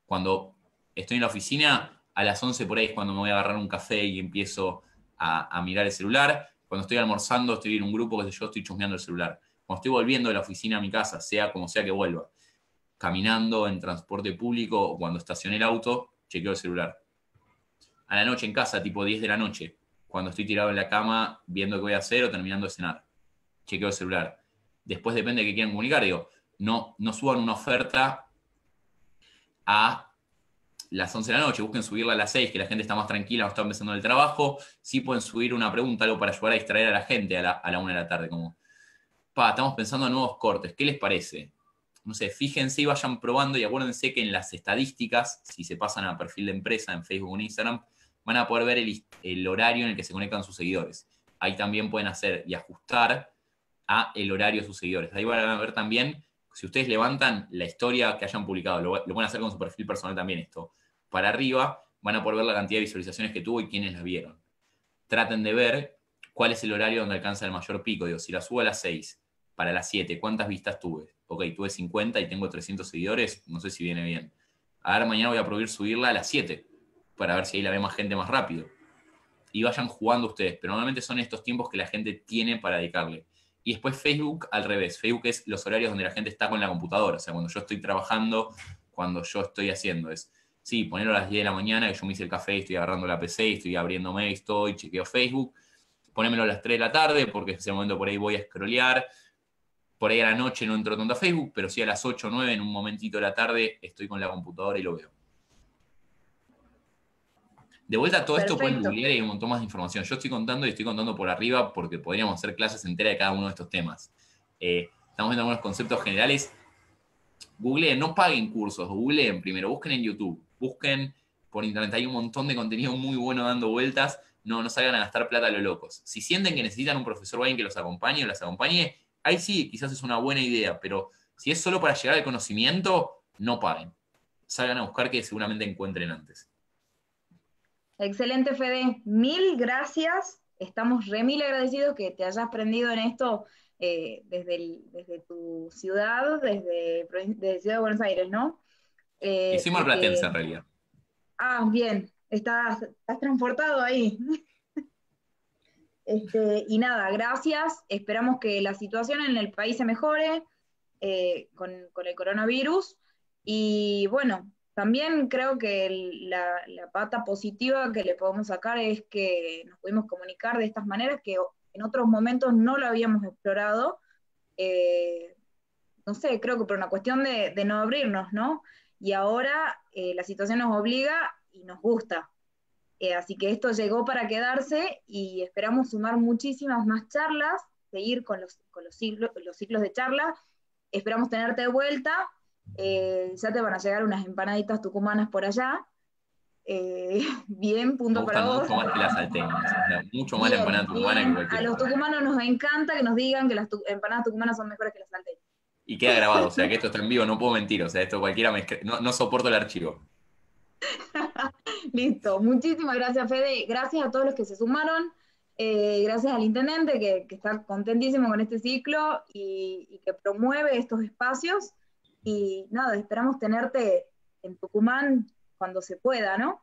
Speaker 2: cuando estoy en la oficina, a las 11 por ahí es cuando me voy a agarrar un café y empiezo a, mirar el celular. Cuando estoy almorzando, estoy en un grupo, que yo, estoy chusmeando el celular. Cuando estoy volviendo de la oficina a mi casa, sea como sea que vuelva, caminando en transporte público o cuando estacioné el auto, chequeo el celular. A la noche en casa, tipo 10 de la noche, cuando estoy tirado en la cama viendo qué voy a hacer o terminando de cenar. Chequeo el celular. Después depende de qué quieran comunicar. Digo, no, no suban una oferta a las 11 de la noche. Busquen subirla a las 6, que la gente está más tranquila, no está empezando el trabajo. Sí pueden subir una pregunta, algo para ayudar a distraer a la gente a la, a 1 de la tarde. Como, pa, estamos pensando en nuevos cortes. ¿Qué les parece? Entonces, fíjense y vayan probando y acuérdense que en las estadísticas, si se pasan a perfil de empresa en Facebook o en Instagram, van a poder ver el, horario en el que se conectan sus seguidores. Ahí también pueden hacer y ajustar a el horario de sus seguidores. Ahí van a ver también, si ustedes levantan la historia que hayan publicado, lo, lo pueden hacer con su perfil personal también esto, para arriba van a poder ver la cantidad de visualizaciones que tuvo y quiénes las vieron. Traten de ver cuál es el horario donde alcanza el mayor pico. Digo, si la subo a las 6 para las 7, ¿cuántas vistas tuve? Ok, tuve 50 y tengo 300 seguidores, no sé si viene bien. Ahora mañana voy a prohibir subirla a las 7 para ver si ahí la ve más gente más rápido. Y vayan jugando ustedes, pero normalmente son estos tiempos que la gente tiene para dedicarle. Y después Facebook al revés. Facebook es los horarios donde la gente está con la computadora. O sea, cuando yo estoy trabajando, cuando yo estoy haciendo. Es, sí, ponerlo a las 10 de la mañana, que yo me hice el café, estoy agarrando la PC, estoy abriendo abriéndome, estoy, chequeo Facebook. Ponémelo a las 3 de la tarde, porque en ese momento por ahí voy a scrollear por ahí a la noche no entro tanto a Facebook, pero sí a las 8 o 9, en un momentito de la tarde, estoy con la computadora y lo veo.
Speaker 1: De vuelta, todo esto pueden googlear
Speaker 2: y hay un montón más de información. Yo estoy contando y estoy contando por arriba porque podríamos hacer clases enteras de cada uno de estos temas. Eh, estamos viendo algunos conceptos generales. Googleen, no paguen cursos, googleen primero, busquen en YouTube, busquen por internet. Hay un montón de contenido muy bueno dando vueltas. No, no salgan a gastar plata a los locos. Si sienten que necesitan un profesor o alguien que los acompañe o las acompañe, ahí sí, quizás es una buena idea, pero si es solo para llegar al conocimiento, no paguen. Salgan a buscar que seguramente encuentren antes.
Speaker 1: Excelente, Fede. Mil gracias. Estamos re mil agradecidos que te hayas prendido en esto eh, desde, tu ciudad, desde, Ciudad de Buenos Aires, ¿no? Eh, Hicimos platense en realidad. Ah, bien. Estás, estás transportado ahí. Este, y nada, gracias. Esperamos que la situación en el país se mejore eh, con, el coronavirus. Y bueno, también creo que la, pata positiva que le podemos sacar es que nos pudimos comunicar de estas maneras que en otros momentos no lo habíamos explorado. Eh, no sé, creo que por una cuestión de, no abrirnos, ¿no? Y ahora eh, la situación nos obliga y nos gusta. Eh, así que esto llegó para quedarse y esperamos sumar muchísimas más charlas, seguir con los, con los, ciclos de charla. Esperamos tenerte de vuelta. Eh, ya te van a llegar unas empanaditas tucumanas por allá. Eh, *laughs* bien, punto para vos. Mucho más que las salteñas. mucho más la empanada tucumana que cualquier. A los tucumanos nos encanta que nos digan que las empanadas tucumanas son mejores que las salteñas.
Speaker 2: Y queda grabado, o sea que esto está en vivo, no puedo mentir. O sea, esto cualquiera me no, no soporto el archivo.
Speaker 1: *laughs* *laughs* Listo. Muchísimas gracias, Fede. Gracias a todos los que se sumaron. Eh, gracias al intendente que, está contentísimo con este ciclo y, que promueve estos espacios. Y nada, esperamos tenerte en Tucumán cuando se pueda, ¿no?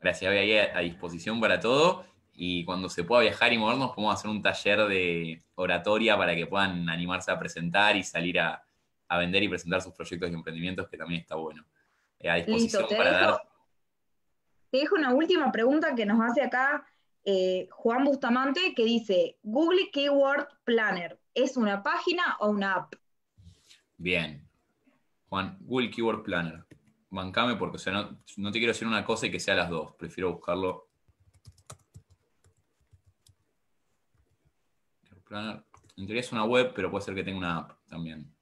Speaker 2: Gracias, voy ahí a, a disposición para todo. Y cuando se pueda viajar y movernos, podemos hacer un taller de oratoria para que puedan animarse a presentar y salir a, vender y presentar sus proyectos y emprendimientos, que también está bueno. Eh, a disposición para dar
Speaker 1: te dejo una última pregunta que nos hace acá eh, Juan Bustamante, que dice, Google Keyword Planner, ¿es una página o una app?
Speaker 2: Bien. Juan, Google Keyword Planner. Bancame porque, o sea, no, te quiero hacer una cosa y que sea las dos. Prefiero buscarlo. Keyword Planner. En teoría es una web, pero puede ser que tenga una app también.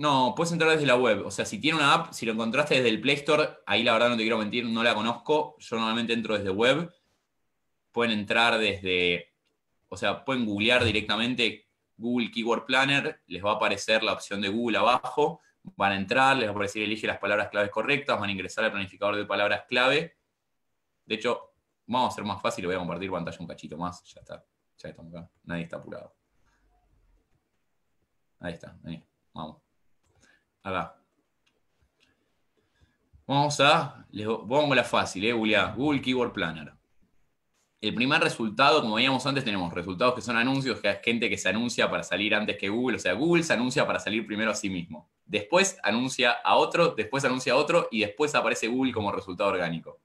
Speaker 2: No, puedes entrar desde la web. O sea, si tiene una app, si lo encontraste desde el Play Store, ahí la verdad no te quiero mentir, no la conozco. Yo normalmente entro desde web. Pueden entrar desde, o sea, pueden googlear directamente Google Keyword Planner, les va a aparecer la opción de Google abajo, van a entrar, les va a aparecer elige las palabras claves correctas, van a ingresar al planificador de palabras clave. De hecho, vamos a hacer más fácil, voy a compartir pantalla un cachito más, ya está, ya estamos acá, nadie está apurado. Ahí está, vamos. Vamos a, les pongo la fácil, ¿eh? Google, Google Keyword Planner. El primer resultado, como veíamos antes, tenemos resultados que son anuncios, que es gente que se anuncia para salir antes que Google, o sea, Google se anuncia para salir primero a sí mismo. Después anuncia a otro, después anuncia a otro y después aparece Google como resultado orgánico.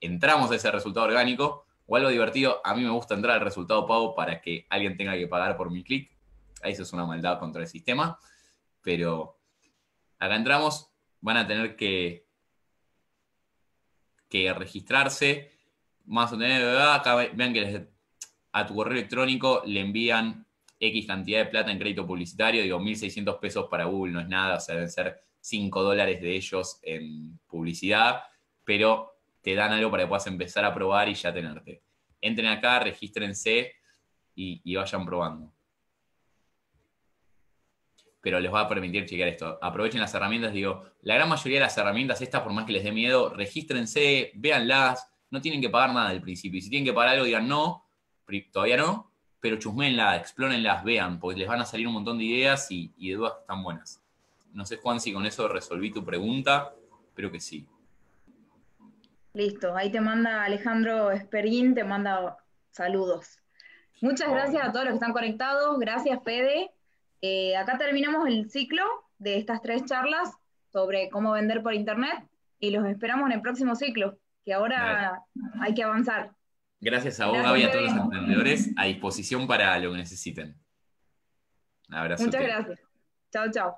Speaker 2: Entramos a ese resultado orgánico, o algo divertido, a mí me gusta entrar al resultado pago para que alguien tenga que pagar por mi clic. Eso es una maldad contra el sistema, pero Acá entramos, van a tener que, que registrarse, más o menos, acá vean que a tu correo electrónico le envían X cantidad de plata en crédito publicitario, digo, 1.600 pesos para Google no es nada, o sea, deben ser 5 dólares de ellos en publicidad, pero te dan algo para que puedas empezar a probar y ya tenerte. Entren acá, regístrense y vayan probando pero les va a permitir chequear esto. Aprovechen las herramientas, digo, la gran mayoría de las herramientas estas, por más que les dé miedo, regístrense, véanlas, no tienen que pagar nada al principio. Y si tienen que pagar algo, digan no, todavía no, pero chusmenla, explórenlas, vean, porque les van a salir un montón de ideas y, de dudas que están buenas. No sé, Juan, si con eso resolví tu pregunta, pero que sí.
Speaker 1: Listo, ahí te manda Alejandro Esperín, te manda saludos. Muchas gracias a todos los que están conectados, gracias Pede, eh, acá terminamos el ciclo de estas tres charlas sobre cómo vender por Internet y los esperamos en el próximo ciclo, que ahora hay que avanzar.
Speaker 2: Gracias a vos, Gaby, a todos los emprendedores, a disposición para lo que necesiten. Un abrazo. Muchas
Speaker 1: gracias. Chao, chao.